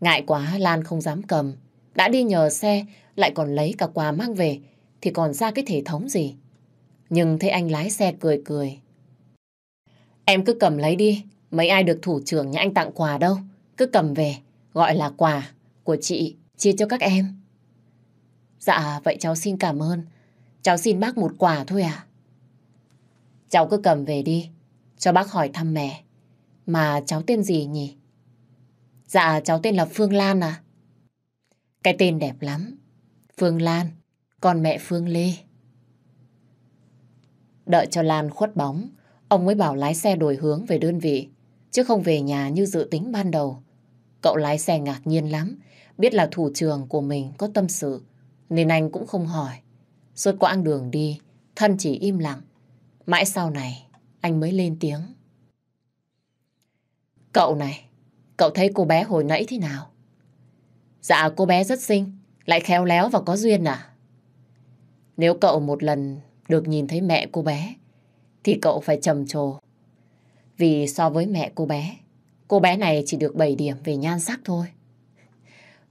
Speaker 1: Ngại quá Lan không dám cầm, đã đi nhờ xe lại còn lấy cả quà mang về thì còn ra cái thể thống gì. Nhưng thấy anh lái xe cười cười. Em cứ cầm lấy đi, mấy ai được thủ trưởng nhà anh tặng quà đâu. Cứ cầm về, gọi là quà của chị chia cho các em. Dạ, vậy cháu xin cảm ơn. Cháu xin bác một quà thôi à? Cháu cứ cầm về đi, cho bác hỏi thăm mẹ. Mà cháu tên gì nhỉ? Dạ, cháu tên là Phương Lan à? Cái tên đẹp lắm. Phương Lan, con mẹ Phương Lê. Đợi cho Lan khuất bóng, ông mới bảo lái xe đổi hướng về đơn vị, chứ không về nhà như dự tính ban đầu. Cậu lái xe ngạc nhiên lắm, biết là thủ trường của mình có tâm sự, nên anh cũng không hỏi. Suốt quãng đường đi, thân chỉ im lặng. Mãi sau này, anh mới lên tiếng. Cậu này, cậu thấy cô bé hồi nãy thế nào? Dạ, cô bé rất xinh, lại khéo léo và có duyên à? Nếu cậu một lần được nhìn thấy mẹ cô bé, thì cậu phải trầm trồ. Vì so với mẹ cô bé, cô bé này chỉ được 7 điểm về nhan sắc thôi.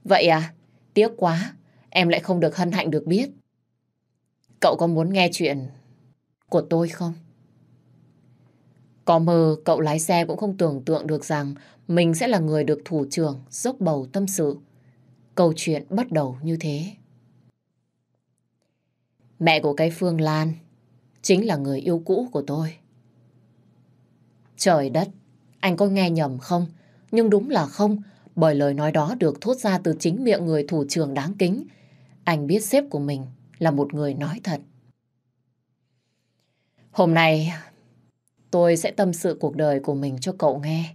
Speaker 1: Vậy à, tiếc quá, em lại không được hân hạnh được biết. Cậu có muốn nghe chuyện của tôi không? Có mơ cậu lái xe cũng không tưởng tượng được rằng mình sẽ là người được thủ trưởng dốc bầu tâm sự. Câu chuyện bắt đầu như thế. Mẹ của cái Phương Lan chính là người yêu cũ của tôi. Trời đất, anh có nghe nhầm không? Nhưng đúng là không, bởi lời nói đó được thốt ra từ chính miệng người thủ trưởng đáng kính. Anh biết sếp của mình là một người nói thật. Hôm nay tôi sẽ tâm sự cuộc đời của mình cho cậu nghe.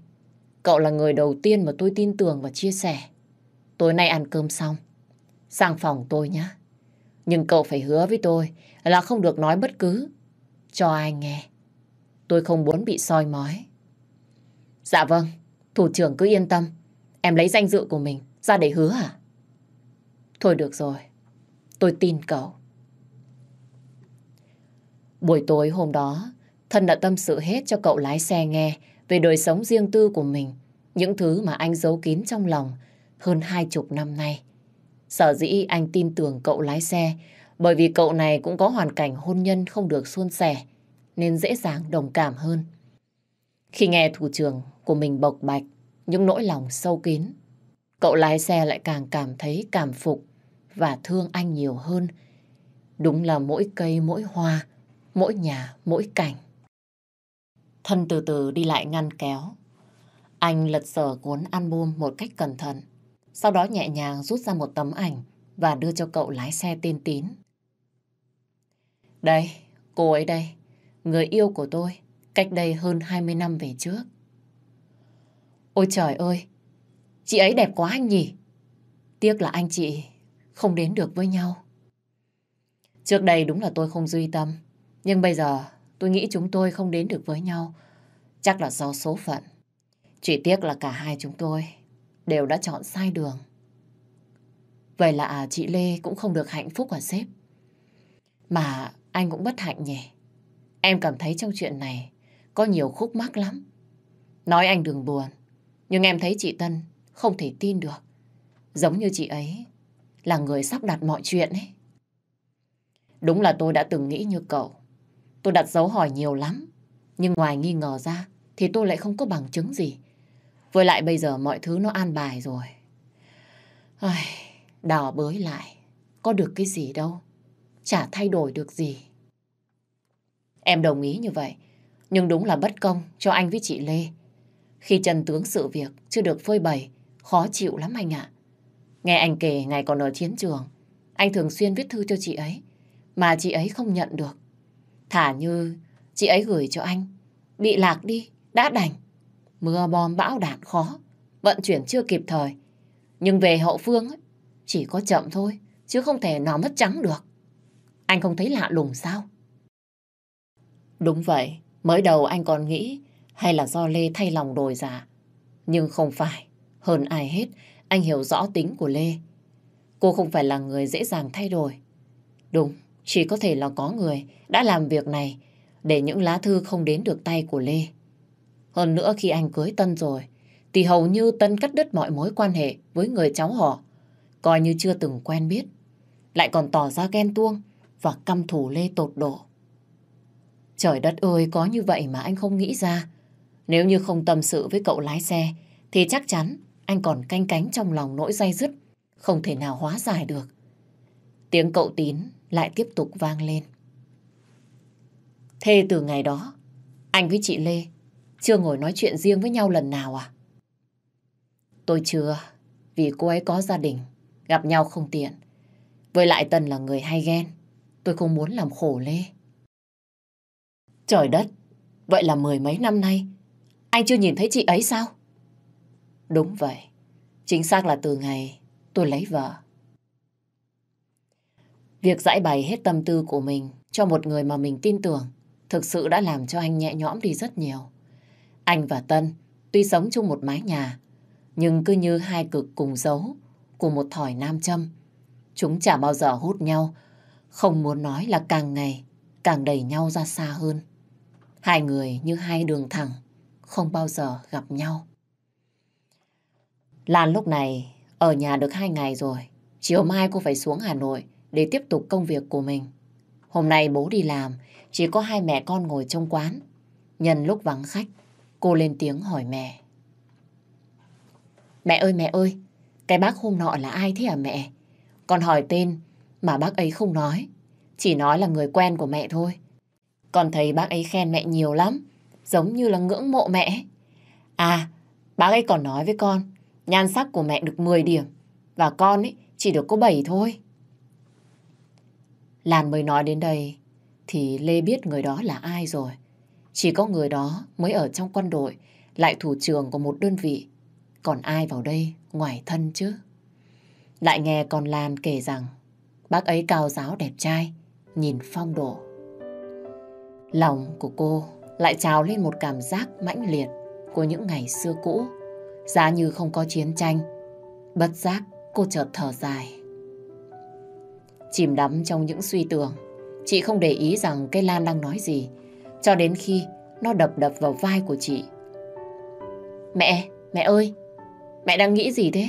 Speaker 1: Cậu là người đầu tiên mà tôi tin tưởng và chia sẻ. Tối nay ăn cơm xong, sang phòng tôi nhé. Nhưng cậu phải hứa với tôi là không được nói bất cứ cho ai nghe. Tôi không muốn bị soi mói. Dạ vâng, thủ trưởng cứ yên tâm. Em lấy danh dự của mình ra để hứa à? Thôi được rồi, Tôi tin cậu. Buổi tối hôm đó, thân đã tâm sự hết cho cậu lái xe nghe về đời sống riêng tư của mình, những thứ mà anh giấu kín trong lòng hơn hai chục năm nay. Sở dĩ anh tin tưởng cậu lái xe bởi vì cậu này cũng có hoàn cảnh hôn nhân không được suôn sẻ nên dễ dàng đồng cảm hơn. Khi nghe thủ trưởng của mình bộc bạch những nỗi lòng sâu kín, cậu lái xe lại càng cảm thấy cảm phục và thương anh nhiều hơn. Đúng là mỗi cây, mỗi hoa, mỗi nhà, mỗi cảnh. Thân từ từ đi lại ngăn kéo. Anh lật sở cuốn album một cách cẩn thận. Sau đó nhẹ nhàng rút ra một tấm ảnh và đưa cho cậu lái xe tên tín. Đây, cô ấy đây, người yêu của tôi, cách đây hơn 20 năm về trước. Ôi trời ơi, chị ấy đẹp quá anh nhỉ? Tiếc là anh chị không đến được với nhau. Trước đây đúng là tôi không duy tâm, nhưng bây giờ tôi nghĩ chúng tôi không đến được với nhau. Chắc là do số phận. Chỉ tiếc là cả hai chúng tôi đều đã chọn sai đường. Vậy là à chị Lê cũng không được hạnh phúc à sếp? Mà anh cũng bất hạnh nhỉ? Em cảm thấy trong chuyện này có nhiều khúc mắc lắm. Nói anh đừng buồn, nhưng em thấy chị Tân không thể tin được. Giống như chị ấy là người sắp đặt mọi chuyện ấy. Đúng là tôi đã từng nghĩ như cậu. Tôi đặt dấu hỏi nhiều lắm. Nhưng ngoài nghi ngờ ra thì tôi lại không có bằng chứng gì. Với lại bây giờ mọi thứ nó an bài rồi. Ai, đào bới lại. Có được cái gì đâu. Chả thay đổi được gì. Em đồng ý như vậy. Nhưng đúng là bất công cho anh với chị Lê. Khi trần tướng sự việc chưa được phơi bày, khó chịu lắm anh ạ. Nghe anh kể ngày còn ở chiến trường, anh thường xuyên viết thư cho chị ấy, mà chị ấy không nhận được. Thả như chị ấy gửi cho anh, bị lạc đi, đã đành. Mưa bom bão đạn khó, vận chuyển chưa kịp thời. Nhưng về hậu phương, chỉ có chậm thôi, chứ không thể nào mất trắng được. Anh không thấy lạ lùng sao? Đúng vậy, mới đầu anh còn nghĩ hay là do Lê thay lòng đổi giả. Nhưng không phải, hơn ai hết, anh hiểu rõ tính của Lê. Cô không phải là người dễ dàng thay đổi. Đúng, chỉ có thể là có người đã làm việc này để những lá thư không đến được tay của Lê. Hơn nữa khi anh cưới Tân rồi, thì hầu như Tân cắt đứt mọi mối quan hệ với người cháu họ, coi như chưa từng quen biết. Lại còn tỏ ra ghen tuông và căm thù Lê tột độ. Trời đất ơi, có như vậy mà anh không nghĩ ra. Nếu như không tâm sự với cậu lái xe, thì chắc chắn anh còn canh cánh trong lòng nỗi dây dứt, không thể nào hóa giải được. Tiếng cậu tín lại tiếp tục vang lên. Thế từ ngày đó, anh với chị Lê chưa ngồi nói chuyện riêng với nhau lần nào à? Tôi chưa, vì cô ấy có gia đình, gặp nhau không tiện. Với lại Tân là người hay ghen, tôi không muốn làm khổ Lê. Trời đất, vậy là mười mấy năm nay, anh chưa nhìn thấy chị ấy sao? Đúng vậy. Chính xác là từ ngày tôi lấy vợ. Việc giải bày hết tâm tư của mình cho một người mà mình tin tưởng thực sự đã làm cho anh nhẹ nhõm đi rất nhiều. Anh và Tân tuy sống chung một mái nhà nhưng cứ như hai cực cùng dấu của một thỏi nam châm. Chúng chả bao giờ hút nhau không muốn nói là càng ngày càng đẩy nhau ra xa hơn. Hai người như hai đường thẳng không bao giờ gặp nhau. Lan lúc này ở nhà được hai ngày rồi. Chiều mai cô phải xuống Hà Nội để tiếp tục công việc của mình. Hôm nay bố đi làm, chỉ có hai mẹ con ngồi trong quán. Nhân lúc vắng khách, cô lên tiếng hỏi mẹ. Mẹ ơi mẹ ơi, cái bác hôm nọ là ai thế hả mẹ? Con hỏi tên mà bác ấy không nói, chỉ nói là người quen của mẹ thôi. Con thấy bác ấy khen mẹ nhiều lắm, giống như là ngưỡng mộ mẹ. À, bác ấy còn nói với con Nhan sắc của mẹ được 10 điểm và con ấy chỉ được có 7 thôi. Lan mới nói đến đây thì Lê biết người đó là ai rồi. Chỉ có người đó mới ở trong quân đội lại thủ trưởng của một đơn vị. Còn ai vào đây ngoài thân chứ? Lại nghe con Lan kể rằng bác ấy cao giáo đẹp trai, nhìn phong độ. Lòng của cô lại trào lên một cảm giác mãnh liệt của những ngày xưa cũ. Giá như không có chiến tranh, bất giác cô chợt thở dài. Chìm đắm trong những suy tưởng, chị không để ý rằng cây lan đang nói gì, cho đến khi nó đập đập vào vai của chị. Mẹ, mẹ ơi, mẹ đang nghĩ gì thế?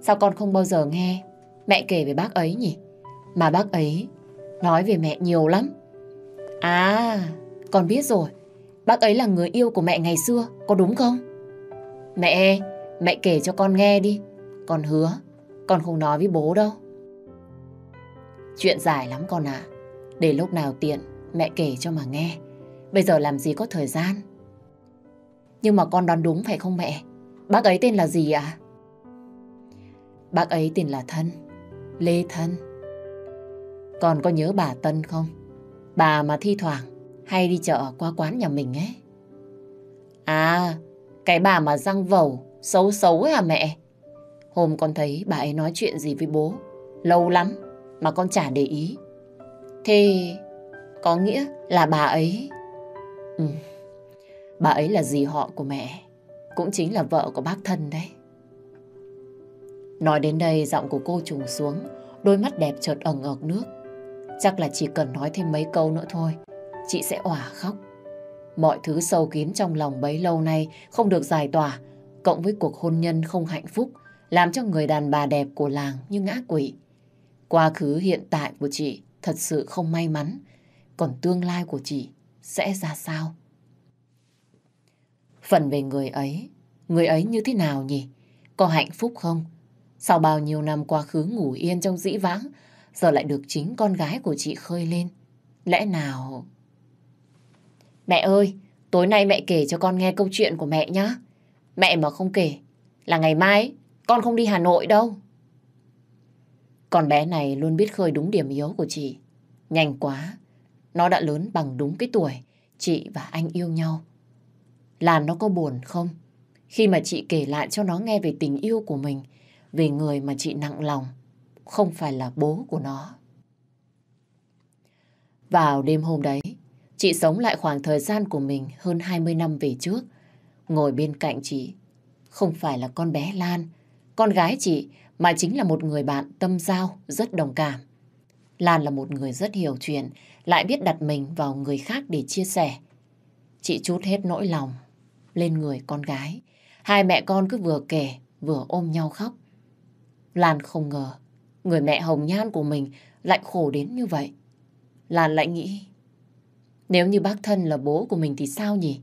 Speaker 1: Sao con không bao giờ nghe mẹ kể về bác ấy nhỉ? Mà bác ấy nói về mẹ nhiều lắm. À, con biết rồi, bác ấy là người yêu của mẹ ngày xưa, có đúng không? Mẹ, mẹ kể cho con nghe đi. Con hứa, con không nói với bố đâu. Chuyện dài lắm con ạ. À. Để lúc nào tiện, mẹ kể cho mà nghe. Bây giờ làm gì có thời gian. Nhưng mà con đoán đúng phải không mẹ? Bác ấy tên là gì ạ? Bác ấy tên là Thân. Lê Thân. Còn có nhớ bà Tân không? Bà mà thi thoảng hay đi chợ qua quán nhà mình ấy. À, cái bà mà răng vẩu, xấu xấu ấy à mẹ? Hôm con thấy bà ấy nói chuyện gì với bố, lâu lắm mà con chả để ý. Thế có nghĩa là bà ấy... Ừ, bà ấy là dì họ của mẹ, cũng chính là vợ của bác thân đấy. Nói đến đây giọng của cô trùng xuống, đôi mắt đẹp chợt ẩn ợt nước. Chắc là chỉ cần nói thêm mấy câu nữa thôi, chị sẽ òa khóc. Mọi thứ sâu kín trong lòng bấy lâu nay không được giải tỏa, cộng với cuộc hôn nhân không hạnh phúc, làm cho người đàn bà đẹp của làng như ngã quỷ. Quá khứ hiện tại của chị thật sự không may mắn, còn tương lai của chị sẽ ra sao? Phần về người ấy, người ấy như thế nào nhỉ? Có hạnh phúc không? Sau bao nhiêu năm quá khứ ngủ yên trong dĩ vãng, giờ lại được chính con gái của chị khơi lên. Lẽ nào... Mẹ ơi, tối nay mẹ kể cho con nghe câu chuyện của mẹ nhá. Mẹ mà không kể, là ngày mai con không đi Hà Nội đâu. Con bé này luôn biết khơi đúng điểm yếu của chị. Nhanh quá, nó đã lớn bằng đúng cái tuổi chị và anh yêu nhau. Làm nó có buồn không? Khi mà chị kể lại cho nó nghe về tình yêu của mình, về người mà chị nặng lòng, không phải là bố của nó. Vào đêm hôm đấy, Chị sống lại khoảng thời gian của mình hơn 20 năm về trước. Ngồi bên cạnh chị, không phải là con bé Lan, con gái chị, mà chính là một người bạn tâm giao, rất đồng cảm. Lan là một người rất hiểu chuyện, lại biết đặt mình vào người khác để chia sẻ. Chị chút hết nỗi lòng lên người con gái. Hai mẹ con cứ vừa kể, vừa ôm nhau khóc. Lan không ngờ, người mẹ hồng nhan của mình lại khổ đến như vậy. Lan lại nghĩ nếu như bác thân là bố của mình thì sao nhỉ?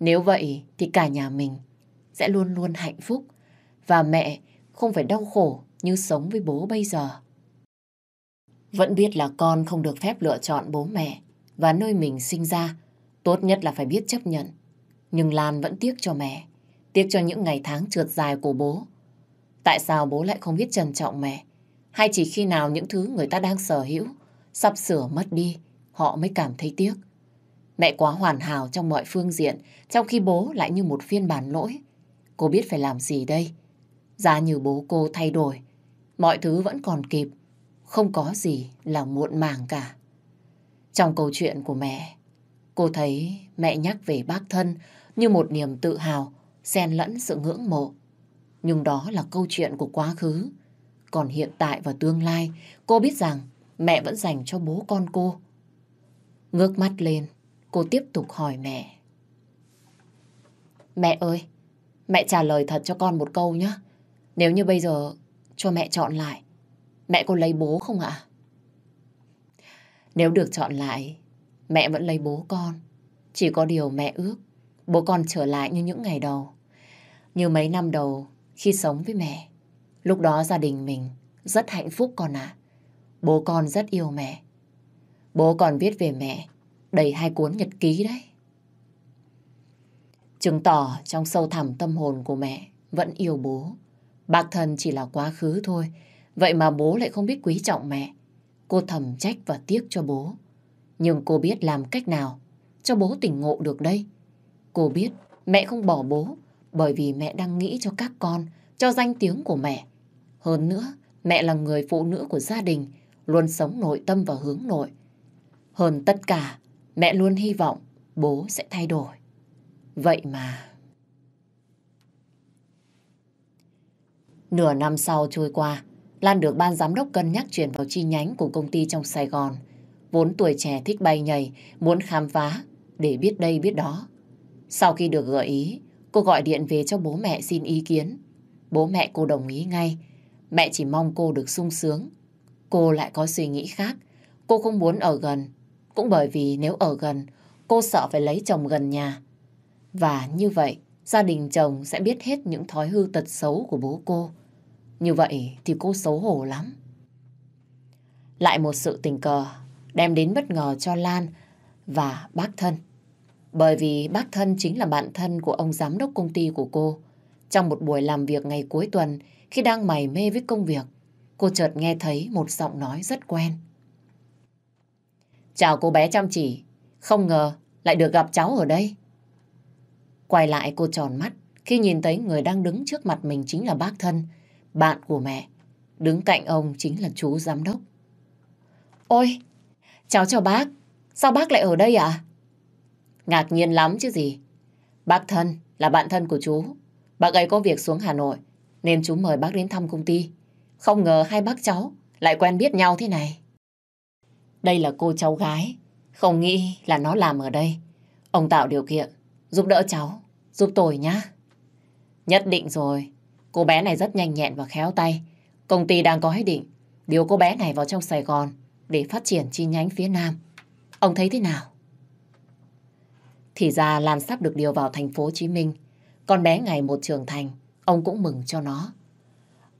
Speaker 1: Nếu vậy thì cả nhà mình sẽ luôn luôn hạnh phúc và mẹ không phải đau khổ như sống với bố bây giờ. Vẫn biết là con không được phép lựa chọn bố mẹ và nơi mình sinh ra, tốt nhất là phải biết chấp nhận. Nhưng Lan vẫn tiếc cho mẹ, tiếc cho những ngày tháng trượt dài của bố. Tại sao bố lại không biết trân trọng mẹ? Hay chỉ khi nào những thứ người ta đang sở hữu, sắp sửa mất đi, họ mới cảm thấy tiếc? Mẹ quá hoàn hảo trong mọi phương diện, trong khi bố lại như một phiên bản lỗi. Cô biết phải làm gì đây? Giá như bố cô thay đổi, mọi thứ vẫn còn kịp, không có gì là muộn màng cả. Trong câu chuyện của mẹ, cô thấy mẹ nhắc về bác thân như một niềm tự hào, xen lẫn sự ngưỡng mộ. Nhưng đó là câu chuyện của quá khứ. Còn hiện tại và tương lai, cô biết rằng mẹ vẫn dành cho bố con cô. Ngước mắt lên, Cô tiếp tục hỏi mẹ. Mẹ ơi, mẹ trả lời thật cho con một câu nhé. Nếu như bây giờ cho mẹ chọn lại, mẹ có lấy bố không ạ? Nếu được chọn lại, mẹ vẫn lấy bố con. Chỉ có điều mẹ ước, bố con trở lại như những ngày đầu. Như mấy năm đầu khi sống với mẹ. Lúc đó gia đình mình rất hạnh phúc con ạ. Bố con rất yêu mẹ. Bố còn viết về mẹ đầy hai cuốn nhật ký đấy. Chứng tỏ trong sâu thẳm tâm hồn của mẹ vẫn yêu bố. bạc thần chỉ là quá khứ thôi, vậy mà bố lại không biết quý trọng mẹ. Cô thầm trách và tiếc cho bố. Nhưng cô biết làm cách nào cho bố tỉnh ngộ được đây. Cô biết mẹ không bỏ bố bởi vì mẹ đang nghĩ cho các con, cho danh tiếng của mẹ. Hơn nữa, mẹ là người phụ nữ của gia đình, luôn sống nội tâm và hướng nội. Hơn tất cả, Mẹ luôn hy vọng bố sẽ thay đổi. Vậy mà... Nửa năm sau trôi qua, Lan được ban giám đốc cân nhắc chuyển vào chi nhánh của công ty trong Sài Gòn. Vốn tuổi trẻ thích bay nhảy, muốn khám phá, để biết đây biết đó. Sau khi được gợi ý, cô gọi điện về cho bố mẹ xin ý kiến. Bố mẹ cô đồng ý ngay. Mẹ chỉ mong cô được sung sướng. Cô lại có suy nghĩ khác. Cô không muốn ở gần cũng bởi vì nếu ở gần, cô sợ phải lấy chồng gần nhà. Và như vậy, gia đình chồng sẽ biết hết những thói hư tật xấu của bố cô. Như vậy thì cô xấu hổ lắm. Lại một sự tình cờ đem đến bất ngờ cho Lan và bác thân. Bởi vì bác thân chính là bạn thân của ông giám đốc công ty của cô. Trong một buổi làm việc ngày cuối tuần, khi đang mày mê với công việc, cô chợt nghe thấy một giọng nói rất quen. Chào cô bé chăm chỉ, không ngờ lại được gặp cháu ở đây. Quay lại cô tròn mắt khi nhìn thấy người đang đứng trước mặt mình chính là bác thân, bạn của mẹ. Đứng cạnh ông chính là chú giám đốc. Ôi, cháu chào bác, sao bác lại ở đây ạ? À? Ngạc nhiên lắm chứ gì. Bác thân là bạn thân của chú. Bác ấy có việc xuống Hà Nội, nên chú mời bác đến thăm công ty. Không ngờ hai bác cháu lại quen biết nhau thế này. Đây là cô cháu gái. Không nghĩ là nó làm ở đây. Ông tạo điều kiện, giúp đỡ cháu, giúp tôi nhá. Nhất định rồi. Cô bé này rất nhanh nhẹn và khéo tay. Công ty đang có ý định điều cô bé này vào trong Sài Gòn để phát triển chi nhánh phía Nam. Ông thấy thế nào? Thì ra Lan sắp được điều vào thành phố Hồ Chí Minh. Con bé ngày một trưởng thành, ông cũng mừng cho nó.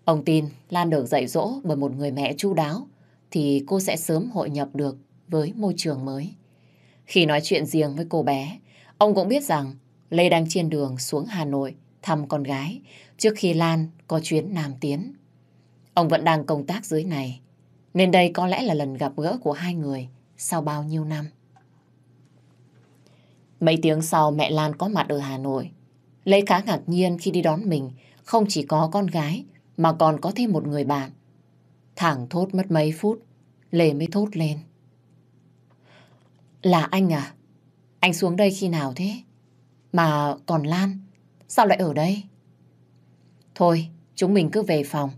Speaker 1: Ông tin Lan được dạy dỗ bởi một người mẹ chu đáo, thì cô sẽ sớm hội nhập được với môi trường mới. Khi nói chuyện riêng với cô bé, ông cũng biết rằng Lê đang trên đường xuống Hà Nội thăm con gái trước khi Lan có chuyến Nam Tiến. Ông vẫn đang công tác dưới này, nên đây có lẽ là lần gặp gỡ của hai người sau bao nhiêu năm. Mấy tiếng sau mẹ Lan có mặt ở Hà Nội. Lê khá ngạc nhiên khi đi đón mình, không chỉ có con gái mà còn có thêm một người bạn. Thẳng thốt mất mấy phút, Lê mới thốt lên. Là anh à? Anh xuống đây khi nào thế? Mà còn Lan, sao lại ở đây? Thôi, chúng mình cứ về phòng.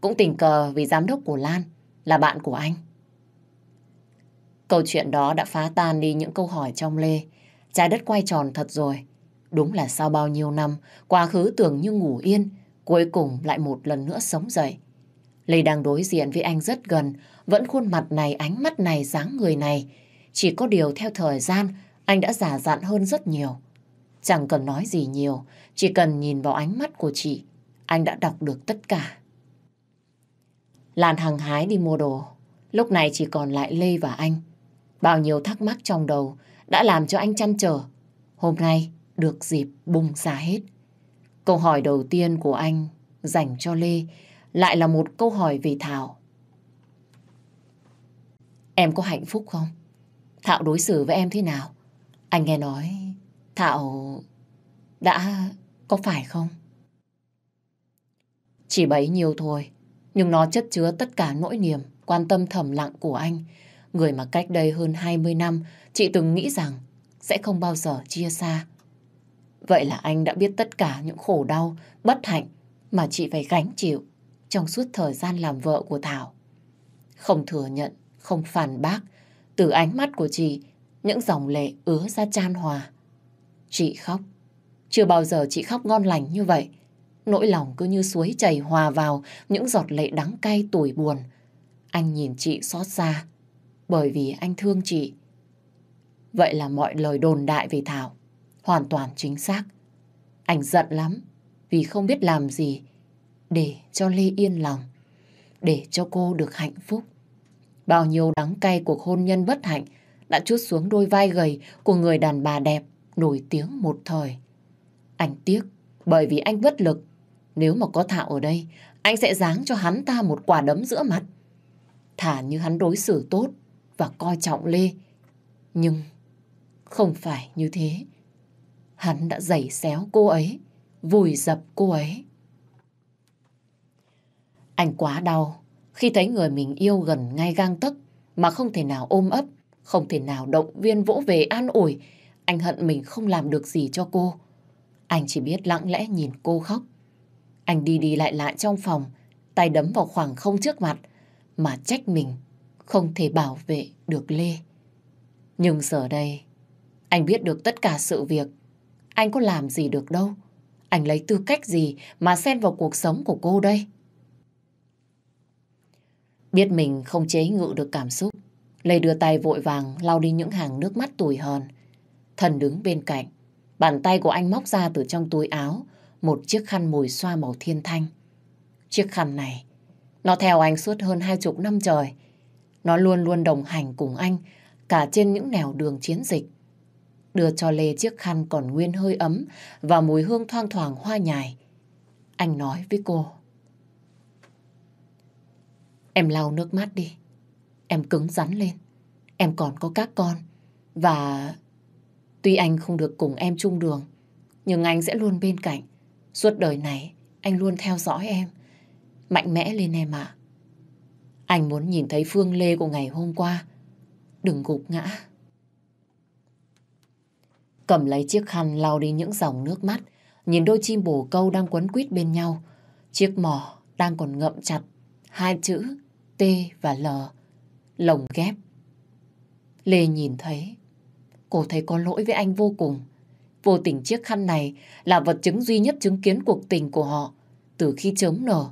Speaker 1: Cũng tình cờ vì giám đốc của Lan là bạn của anh. Câu chuyện đó đã phá tan đi những câu hỏi trong Lê. Trái đất quay tròn thật rồi. Đúng là sau bao nhiêu năm, quá khứ tưởng như ngủ yên, cuối cùng lại một lần nữa sống dậy. Lê đang đối diện với anh rất gần, vẫn khuôn mặt này, ánh mắt này, dáng người này. Chỉ có điều theo thời gian, anh đã già dặn hơn rất nhiều. Chẳng cần nói gì nhiều, chỉ cần nhìn vào ánh mắt của chị, anh đã đọc được tất cả. Lan hàng hái đi mua đồ, lúc này chỉ còn lại Lê và anh. Bao nhiêu thắc mắc trong đầu đã làm cho anh chăn trở. Hôm nay được dịp bung ra hết. Câu hỏi đầu tiên của anh dành cho Lê lại là một câu hỏi về Thảo. Em có hạnh phúc không? Thảo đối xử với em thế nào? Anh nghe nói Thảo đã có phải không? Chỉ bấy nhiêu thôi, nhưng nó chất chứa tất cả nỗi niềm, quan tâm thầm lặng của anh. Người mà cách đây hơn 20 năm, chị từng nghĩ rằng sẽ không bao giờ chia xa. Vậy là anh đã biết tất cả những khổ đau, bất hạnh mà chị phải gánh chịu trong suốt thời gian làm vợ của Thảo. Không thừa nhận, không phản bác, từ ánh mắt của chị, những dòng lệ ứa ra chan hòa. Chị khóc. Chưa bao giờ chị khóc ngon lành như vậy. Nỗi lòng cứ như suối chảy hòa vào những giọt lệ đắng cay tủi buồn. Anh nhìn chị xót xa, bởi vì anh thương chị. Vậy là mọi lời đồn đại về Thảo hoàn toàn chính xác. Anh giận lắm vì không biết làm gì để cho Lê yên lòng, để cho cô được hạnh phúc. Bao nhiêu đắng cay cuộc hôn nhân bất hạnh đã chút xuống đôi vai gầy của người đàn bà đẹp nổi tiếng một thời. Anh tiếc bởi vì anh bất lực. Nếu mà có Thảo ở đây, anh sẽ giáng cho hắn ta một quả đấm giữa mặt. Thả như hắn đối xử tốt và coi trọng Lê. Nhưng không phải như thế. Hắn đã giày xéo cô ấy, vùi dập cô ấy. Anh quá đau khi thấy người mình yêu gần ngay gang tấc mà không thể nào ôm ấp, không thể nào động viên vỗ về an ủi. Anh hận mình không làm được gì cho cô. Anh chỉ biết lặng lẽ nhìn cô khóc. Anh đi đi lại lại trong phòng, tay đấm vào khoảng không trước mặt, mà trách mình không thể bảo vệ được Lê. Nhưng giờ đây, anh biết được tất cả sự việc. Anh có làm gì được đâu. Anh lấy tư cách gì mà xen vào cuộc sống của cô đây? Biết mình không chế ngự được cảm xúc, Lê đưa tay vội vàng lau đi những hàng nước mắt tủi hờn. Thần đứng bên cạnh, bàn tay của anh móc ra từ trong túi áo một chiếc khăn mùi xoa màu thiên thanh. Chiếc khăn này, nó theo anh suốt hơn hai chục năm trời. Nó luôn luôn đồng hành cùng anh, cả trên những nẻo đường chiến dịch. Đưa cho Lê chiếc khăn còn nguyên hơi ấm và mùi hương thoang thoảng hoa nhài. Anh nói với cô. Em lau nước mắt đi. Em cứng rắn lên. Em còn có các con. Và tuy anh không được cùng em chung đường, nhưng anh sẽ luôn bên cạnh. Suốt đời này, anh luôn theo dõi em. Mạnh mẽ lên em ạ. Anh muốn nhìn thấy Phương Lê của ngày hôm qua. Đừng gục ngã. Cầm lấy chiếc khăn lau đi những dòng nước mắt, nhìn đôi chim bồ câu đang quấn quýt bên nhau. Chiếc mỏ đang còn ngậm chặt hai chữ T và L lồng ghép. Lê nhìn thấy, cô thấy có lỗi với anh vô cùng. Vô tình chiếc khăn này là vật chứng duy nhất chứng kiến cuộc tình của họ từ khi chớm nở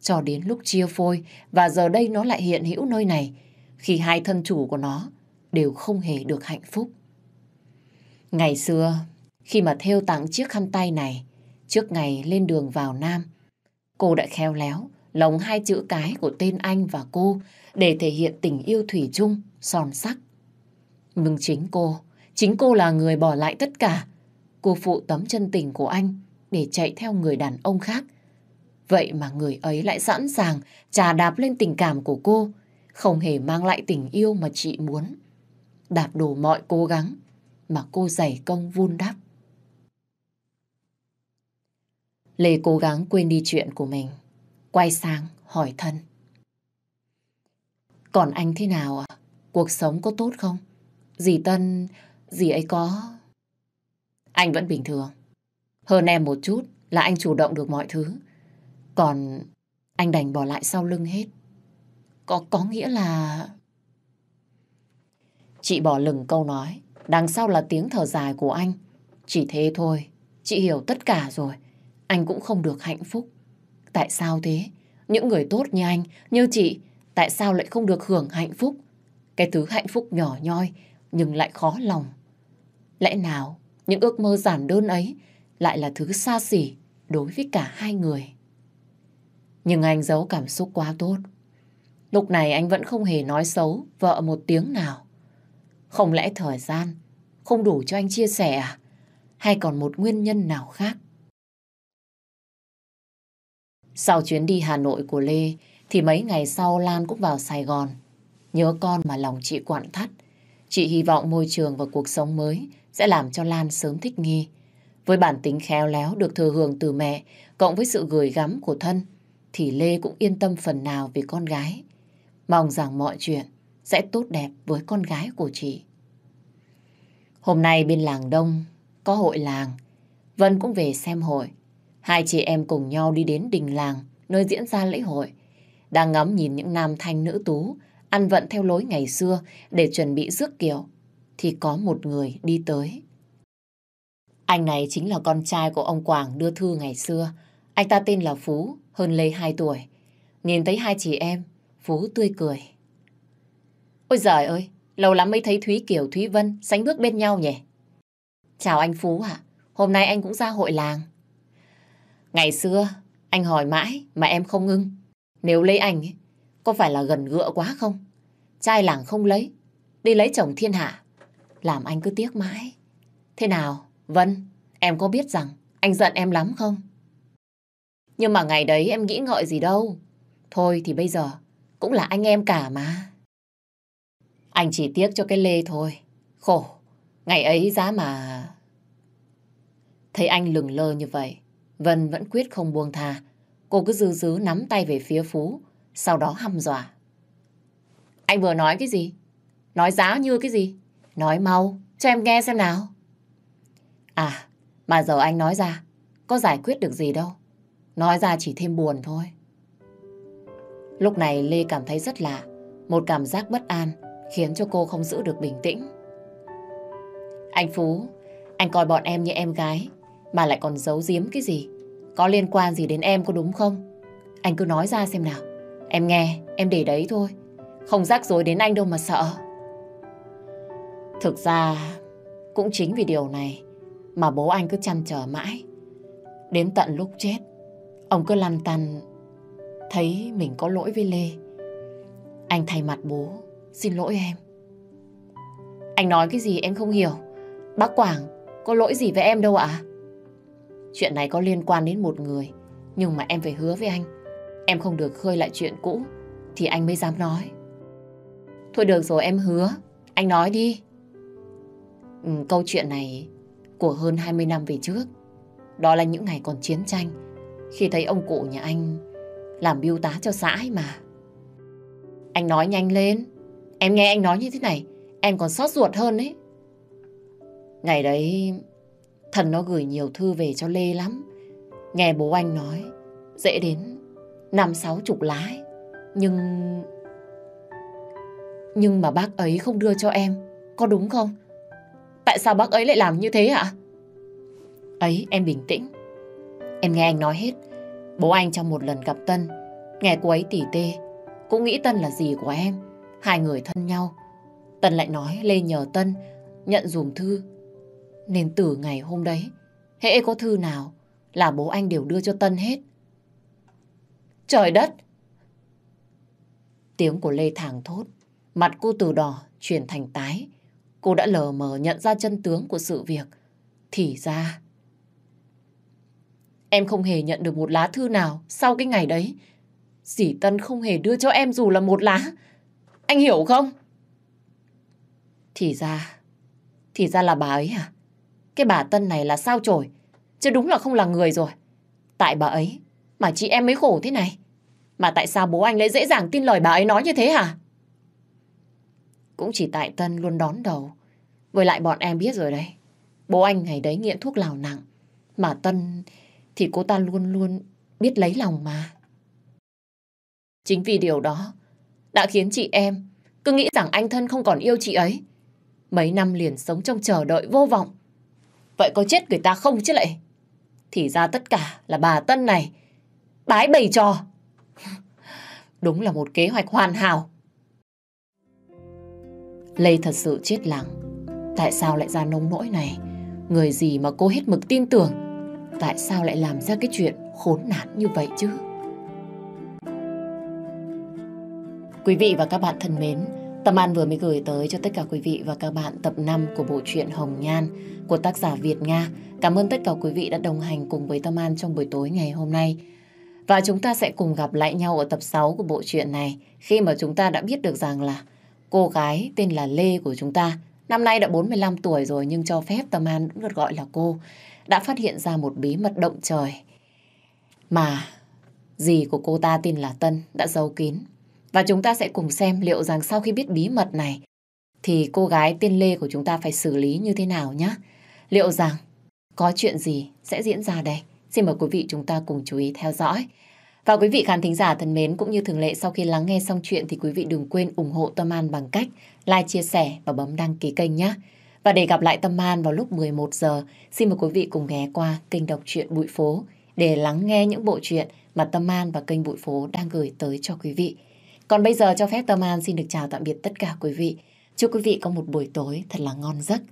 Speaker 1: cho đến lúc chia phôi và giờ đây nó lại hiện hữu nơi này khi hai thân chủ của nó đều không hề được hạnh phúc. Ngày xưa, khi mà theo tặng chiếc khăn tay này trước ngày lên đường vào Nam, cô đã khéo léo lồng hai chữ cái của tên anh và cô để thể hiện tình yêu thủy chung, son sắc. Nhưng chính cô, chính cô là người bỏ lại tất cả. Cô phụ tấm chân tình của anh để chạy theo người đàn ông khác. Vậy mà người ấy lại sẵn sàng trà đạp lên tình cảm của cô, không hề mang lại tình yêu mà chị muốn. Đạp đổ mọi cố gắng mà cô dày công vun đắp. Lê cố gắng quên đi chuyện của mình quay sang hỏi thân. Còn anh thế nào ạ Cuộc sống có tốt không? Dì Tân, dì ấy có... Anh vẫn bình thường. Hơn em một chút là anh chủ động được mọi thứ. Còn anh đành bỏ lại sau lưng hết. Có có nghĩa là... Chị bỏ lừng câu nói, đằng sau là tiếng thở dài của anh. Chỉ thế thôi, chị hiểu tất cả rồi. Anh cũng không được hạnh phúc. Tại sao thế? Những người tốt như anh, như chị, tại sao lại không được hưởng hạnh phúc? Cái thứ hạnh phúc nhỏ nhoi, nhưng lại khó lòng. Lẽ nào những ước mơ giản đơn ấy lại là thứ xa xỉ đối với cả hai người? Nhưng anh giấu cảm xúc quá tốt. Lúc này anh vẫn không hề nói xấu vợ một tiếng nào. Không lẽ thời gian không đủ cho anh chia sẻ à? Hay còn một nguyên nhân nào khác? Sau chuyến đi Hà Nội của Lê thì mấy ngày sau Lan cũng vào Sài Gòn. Nhớ con mà lòng chị quặn thắt. Chị hy vọng môi trường và cuộc sống mới sẽ làm cho Lan sớm thích nghi. Với bản tính khéo léo được thừa hưởng từ mẹ, cộng với sự gửi gắm của thân, thì Lê cũng yên tâm phần nào về con gái. Mong rằng mọi chuyện sẽ tốt đẹp với con gái của chị. Hôm nay bên làng Đông có hội làng, Vân cũng về xem hội. Hai chị em cùng nhau đi đến đình làng, nơi diễn ra lễ hội. Đang ngắm nhìn những nam thanh nữ tú, ăn vận theo lối ngày xưa để chuẩn bị rước kiệu, thì có một người đi tới. Anh này chính là con trai của ông Quảng đưa thư ngày xưa. Anh ta tên là Phú, hơn Lê 2 tuổi. Nhìn thấy hai chị em, Phú tươi cười. Ôi giời ơi, lâu lắm mới thấy Thúy Kiều Thúy Vân sánh bước bên nhau nhỉ? Chào anh Phú ạ, hôm nay anh cũng ra hội làng. Ngày xưa, anh hỏi mãi mà em không ngưng. Nếu lấy anh, có phải là gần gựa quá không? Trai làng không lấy, đi lấy chồng thiên hạ. Làm anh cứ tiếc mãi. Thế nào, Vân, em có biết rằng anh giận em lắm không? Nhưng mà ngày đấy em nghĩ ngợi gì đâu. Thôi thì bây giờ cũng là anh em cả mà. Anh chỉ tiếc cho cái lê thôi. Khổ, ngày ấy giá mà... Thấy anh lừng lơ như vậy, Vân vẫn quyết không buông thà. Cô cứ dư dứ nắm tay về phía Phú, sau đó hăm dọa. Anh vừa nói cái gì? Nói giá như cái gì? Nói mau, cho em nghe xem nào. À, mà giờ anh nói ra, có giải quyết được gì đâu. Nói ra chỉ thêm buồn thôi. Lúc này Lê cảm thấy rất lạ, một cảm giác bất an khiến cho cô không giữ được bình tĩnh. Anh Phú, anh coi bọn em như em gái, mà lại còn giấu giếm cái gì? Có liên quan gì đến em có đúng không? Anh cứ nói ra xem nào. Em nghe, em để đấy thôi. Không rắc rối đến anh đâu mà sợ. Thực ra, cũng chính vì điều này mà bố anh cứ chăn trở mãi. Đến tận lúc chết, ông cứ lăn tăn thấy mình có lỗi với Lê. Anh thay mặt bố, xin lỗi em. Anh nói cái gì em không hiểu. Bác Quảng có lỗi gì với em đâu ạ? À? Chuyện này có liên quan đến một người Nhưng mà em phải hứa với anh Em không được khơi lại chuyện cũ Thì anh mới dám nói Thôi được rồi em hứa Anh nói đi ừ, Câu chuyện này Của hơn 20 năm về trước Đó là những ngày còn chiến tranh Khi thấy ông cụ nhà anh Làm biêu tá cho xã ấy mà Anh nói nhanh lên Em nghe anh nói như thế này Em còn xót ruột hơn đấy Ngày đấy Thần nó gửi nhiều thư về cho Lê lắm. Nghe bố anh nói, dễ đến năm sáu chục lái. Nhưng... Nhưng mà bác ấy không đưa cho em, có đúng không? Tại sao bác ấy lại làm như thế ạ? Ấy, em bình tĩnh. Em nghe anh nói hết. Bố anh trong một lần gặp Tân, nghe cô ấy tỉ tê, cũng nghĩ Tân là gì của em. Hai người thân nhau. Tân lại nói Lê nhờ Tân nhận dùm thư nên từ ngày hôm đấy, hễ có thư nào là bố anh đều đưa cho Tân hết. Trời đất! Tiếng của Lê Thàng thốt, mặt cô từ đỏ chuyển thành tái. Cô đã lờ mờ nhận ra chân tướng của sự việc. Thì ra... Em không hề nhận được một lá thư nào sau cái ngày đấy. Dì Tân không hề đưa cho em dù là một lá. Anh hiểu không? Thì ra... Thì ra là bà ấy à? Cái bà Tân này là sao chổi Chứ đúng là không là người rồi Tại bà ấy Mà chị em mới khổ thế này Mà tại sao bố anh lại dễ dàng tin lời bà ấy nói như thế hả Cũng chỉ tại Tân luôn đón đầu Với lại bọn em biết rồi đấy Bố anh ngày đấy nghiện thuốc lào nặng Mà Tân thì cô ta luôn luôn biết lấy lòng mà Chính vì điều đó đã khiến chị em cứ nghĩ rằng anh thân không còn yêu chị ấy. Mấy năm liền sống trong chờ đợi vô vọng, Vậy có chết người ta không chứ lại? Thì ra tất cả là bà Tân này. Bái bày trò. *laughs* Đúng là một kế hoạch hoàn hảo. Lê thật sự chết lặng. Tại sao lại ra nông nỗi này? Người gì mà cô hết mực tin tưởng? Tại sao lại làm ra cái chuyện khốn nạn như vậy chứ? Quý vị và các bạn thân mến, Tâm An vừa mới gửi tới cho tất cả quý vị và các bạn tập 5 của bộ truyện Hồng Nhan của tác giả Việt Nga. Cảm ơn tất cả quý vị đã đồng hành cùng với Tâm An trong buổi tối ngày hôm nay. Và chúng ta sẽ cùng gặp lại nhau ở tập 6 của bộ truyện này khi mà chúng ta đã biết được rằng là cô gái tên là Lê của chúng ta năm nay đã 45 tuổi rồi nhưng cho phép Tâm An cũng được gọi là cô đã phát hiện ra một bí mật động trời mà dì của cô ta tên là Tân đã giấu kín và chúng ta sẽ cùng xem liệu rằng sau khi biết bí mật này thì cô gái tiên Lê của chúng ta phải xử lý như thế nào nhé. Liệu rằng có chuyện gì sẽ diễn ra đây? Xin mời quý vị chúng ta cùng chú ý theo dõi. Và quý vị khán thính giả thân mến, cũng như thường lệ sau khi lắng nghe xong chuyện thì quý vị đừng quên ủng hộ Tâm An bằng cách like, chia sẻ và bấm đăng ký kênh nhé. Và để gặp lại Tâm An vào lúc 11 giờ, xin mời quý vị cùng ghé qua kênh đọc truyện Bụi Phố để lắng nghe những bộ truyện mà Tâm An và kênh Bụi Phố đang gửi tới cho quý vị. Còn bây giờ cho phép Tâm An xin được chào tạm biệt tất cả quý vị. Chúc quý vị có một buổi tối thật là ngon giấc.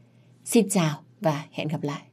Speaker 1: Xin chào và hẹn gặp lại.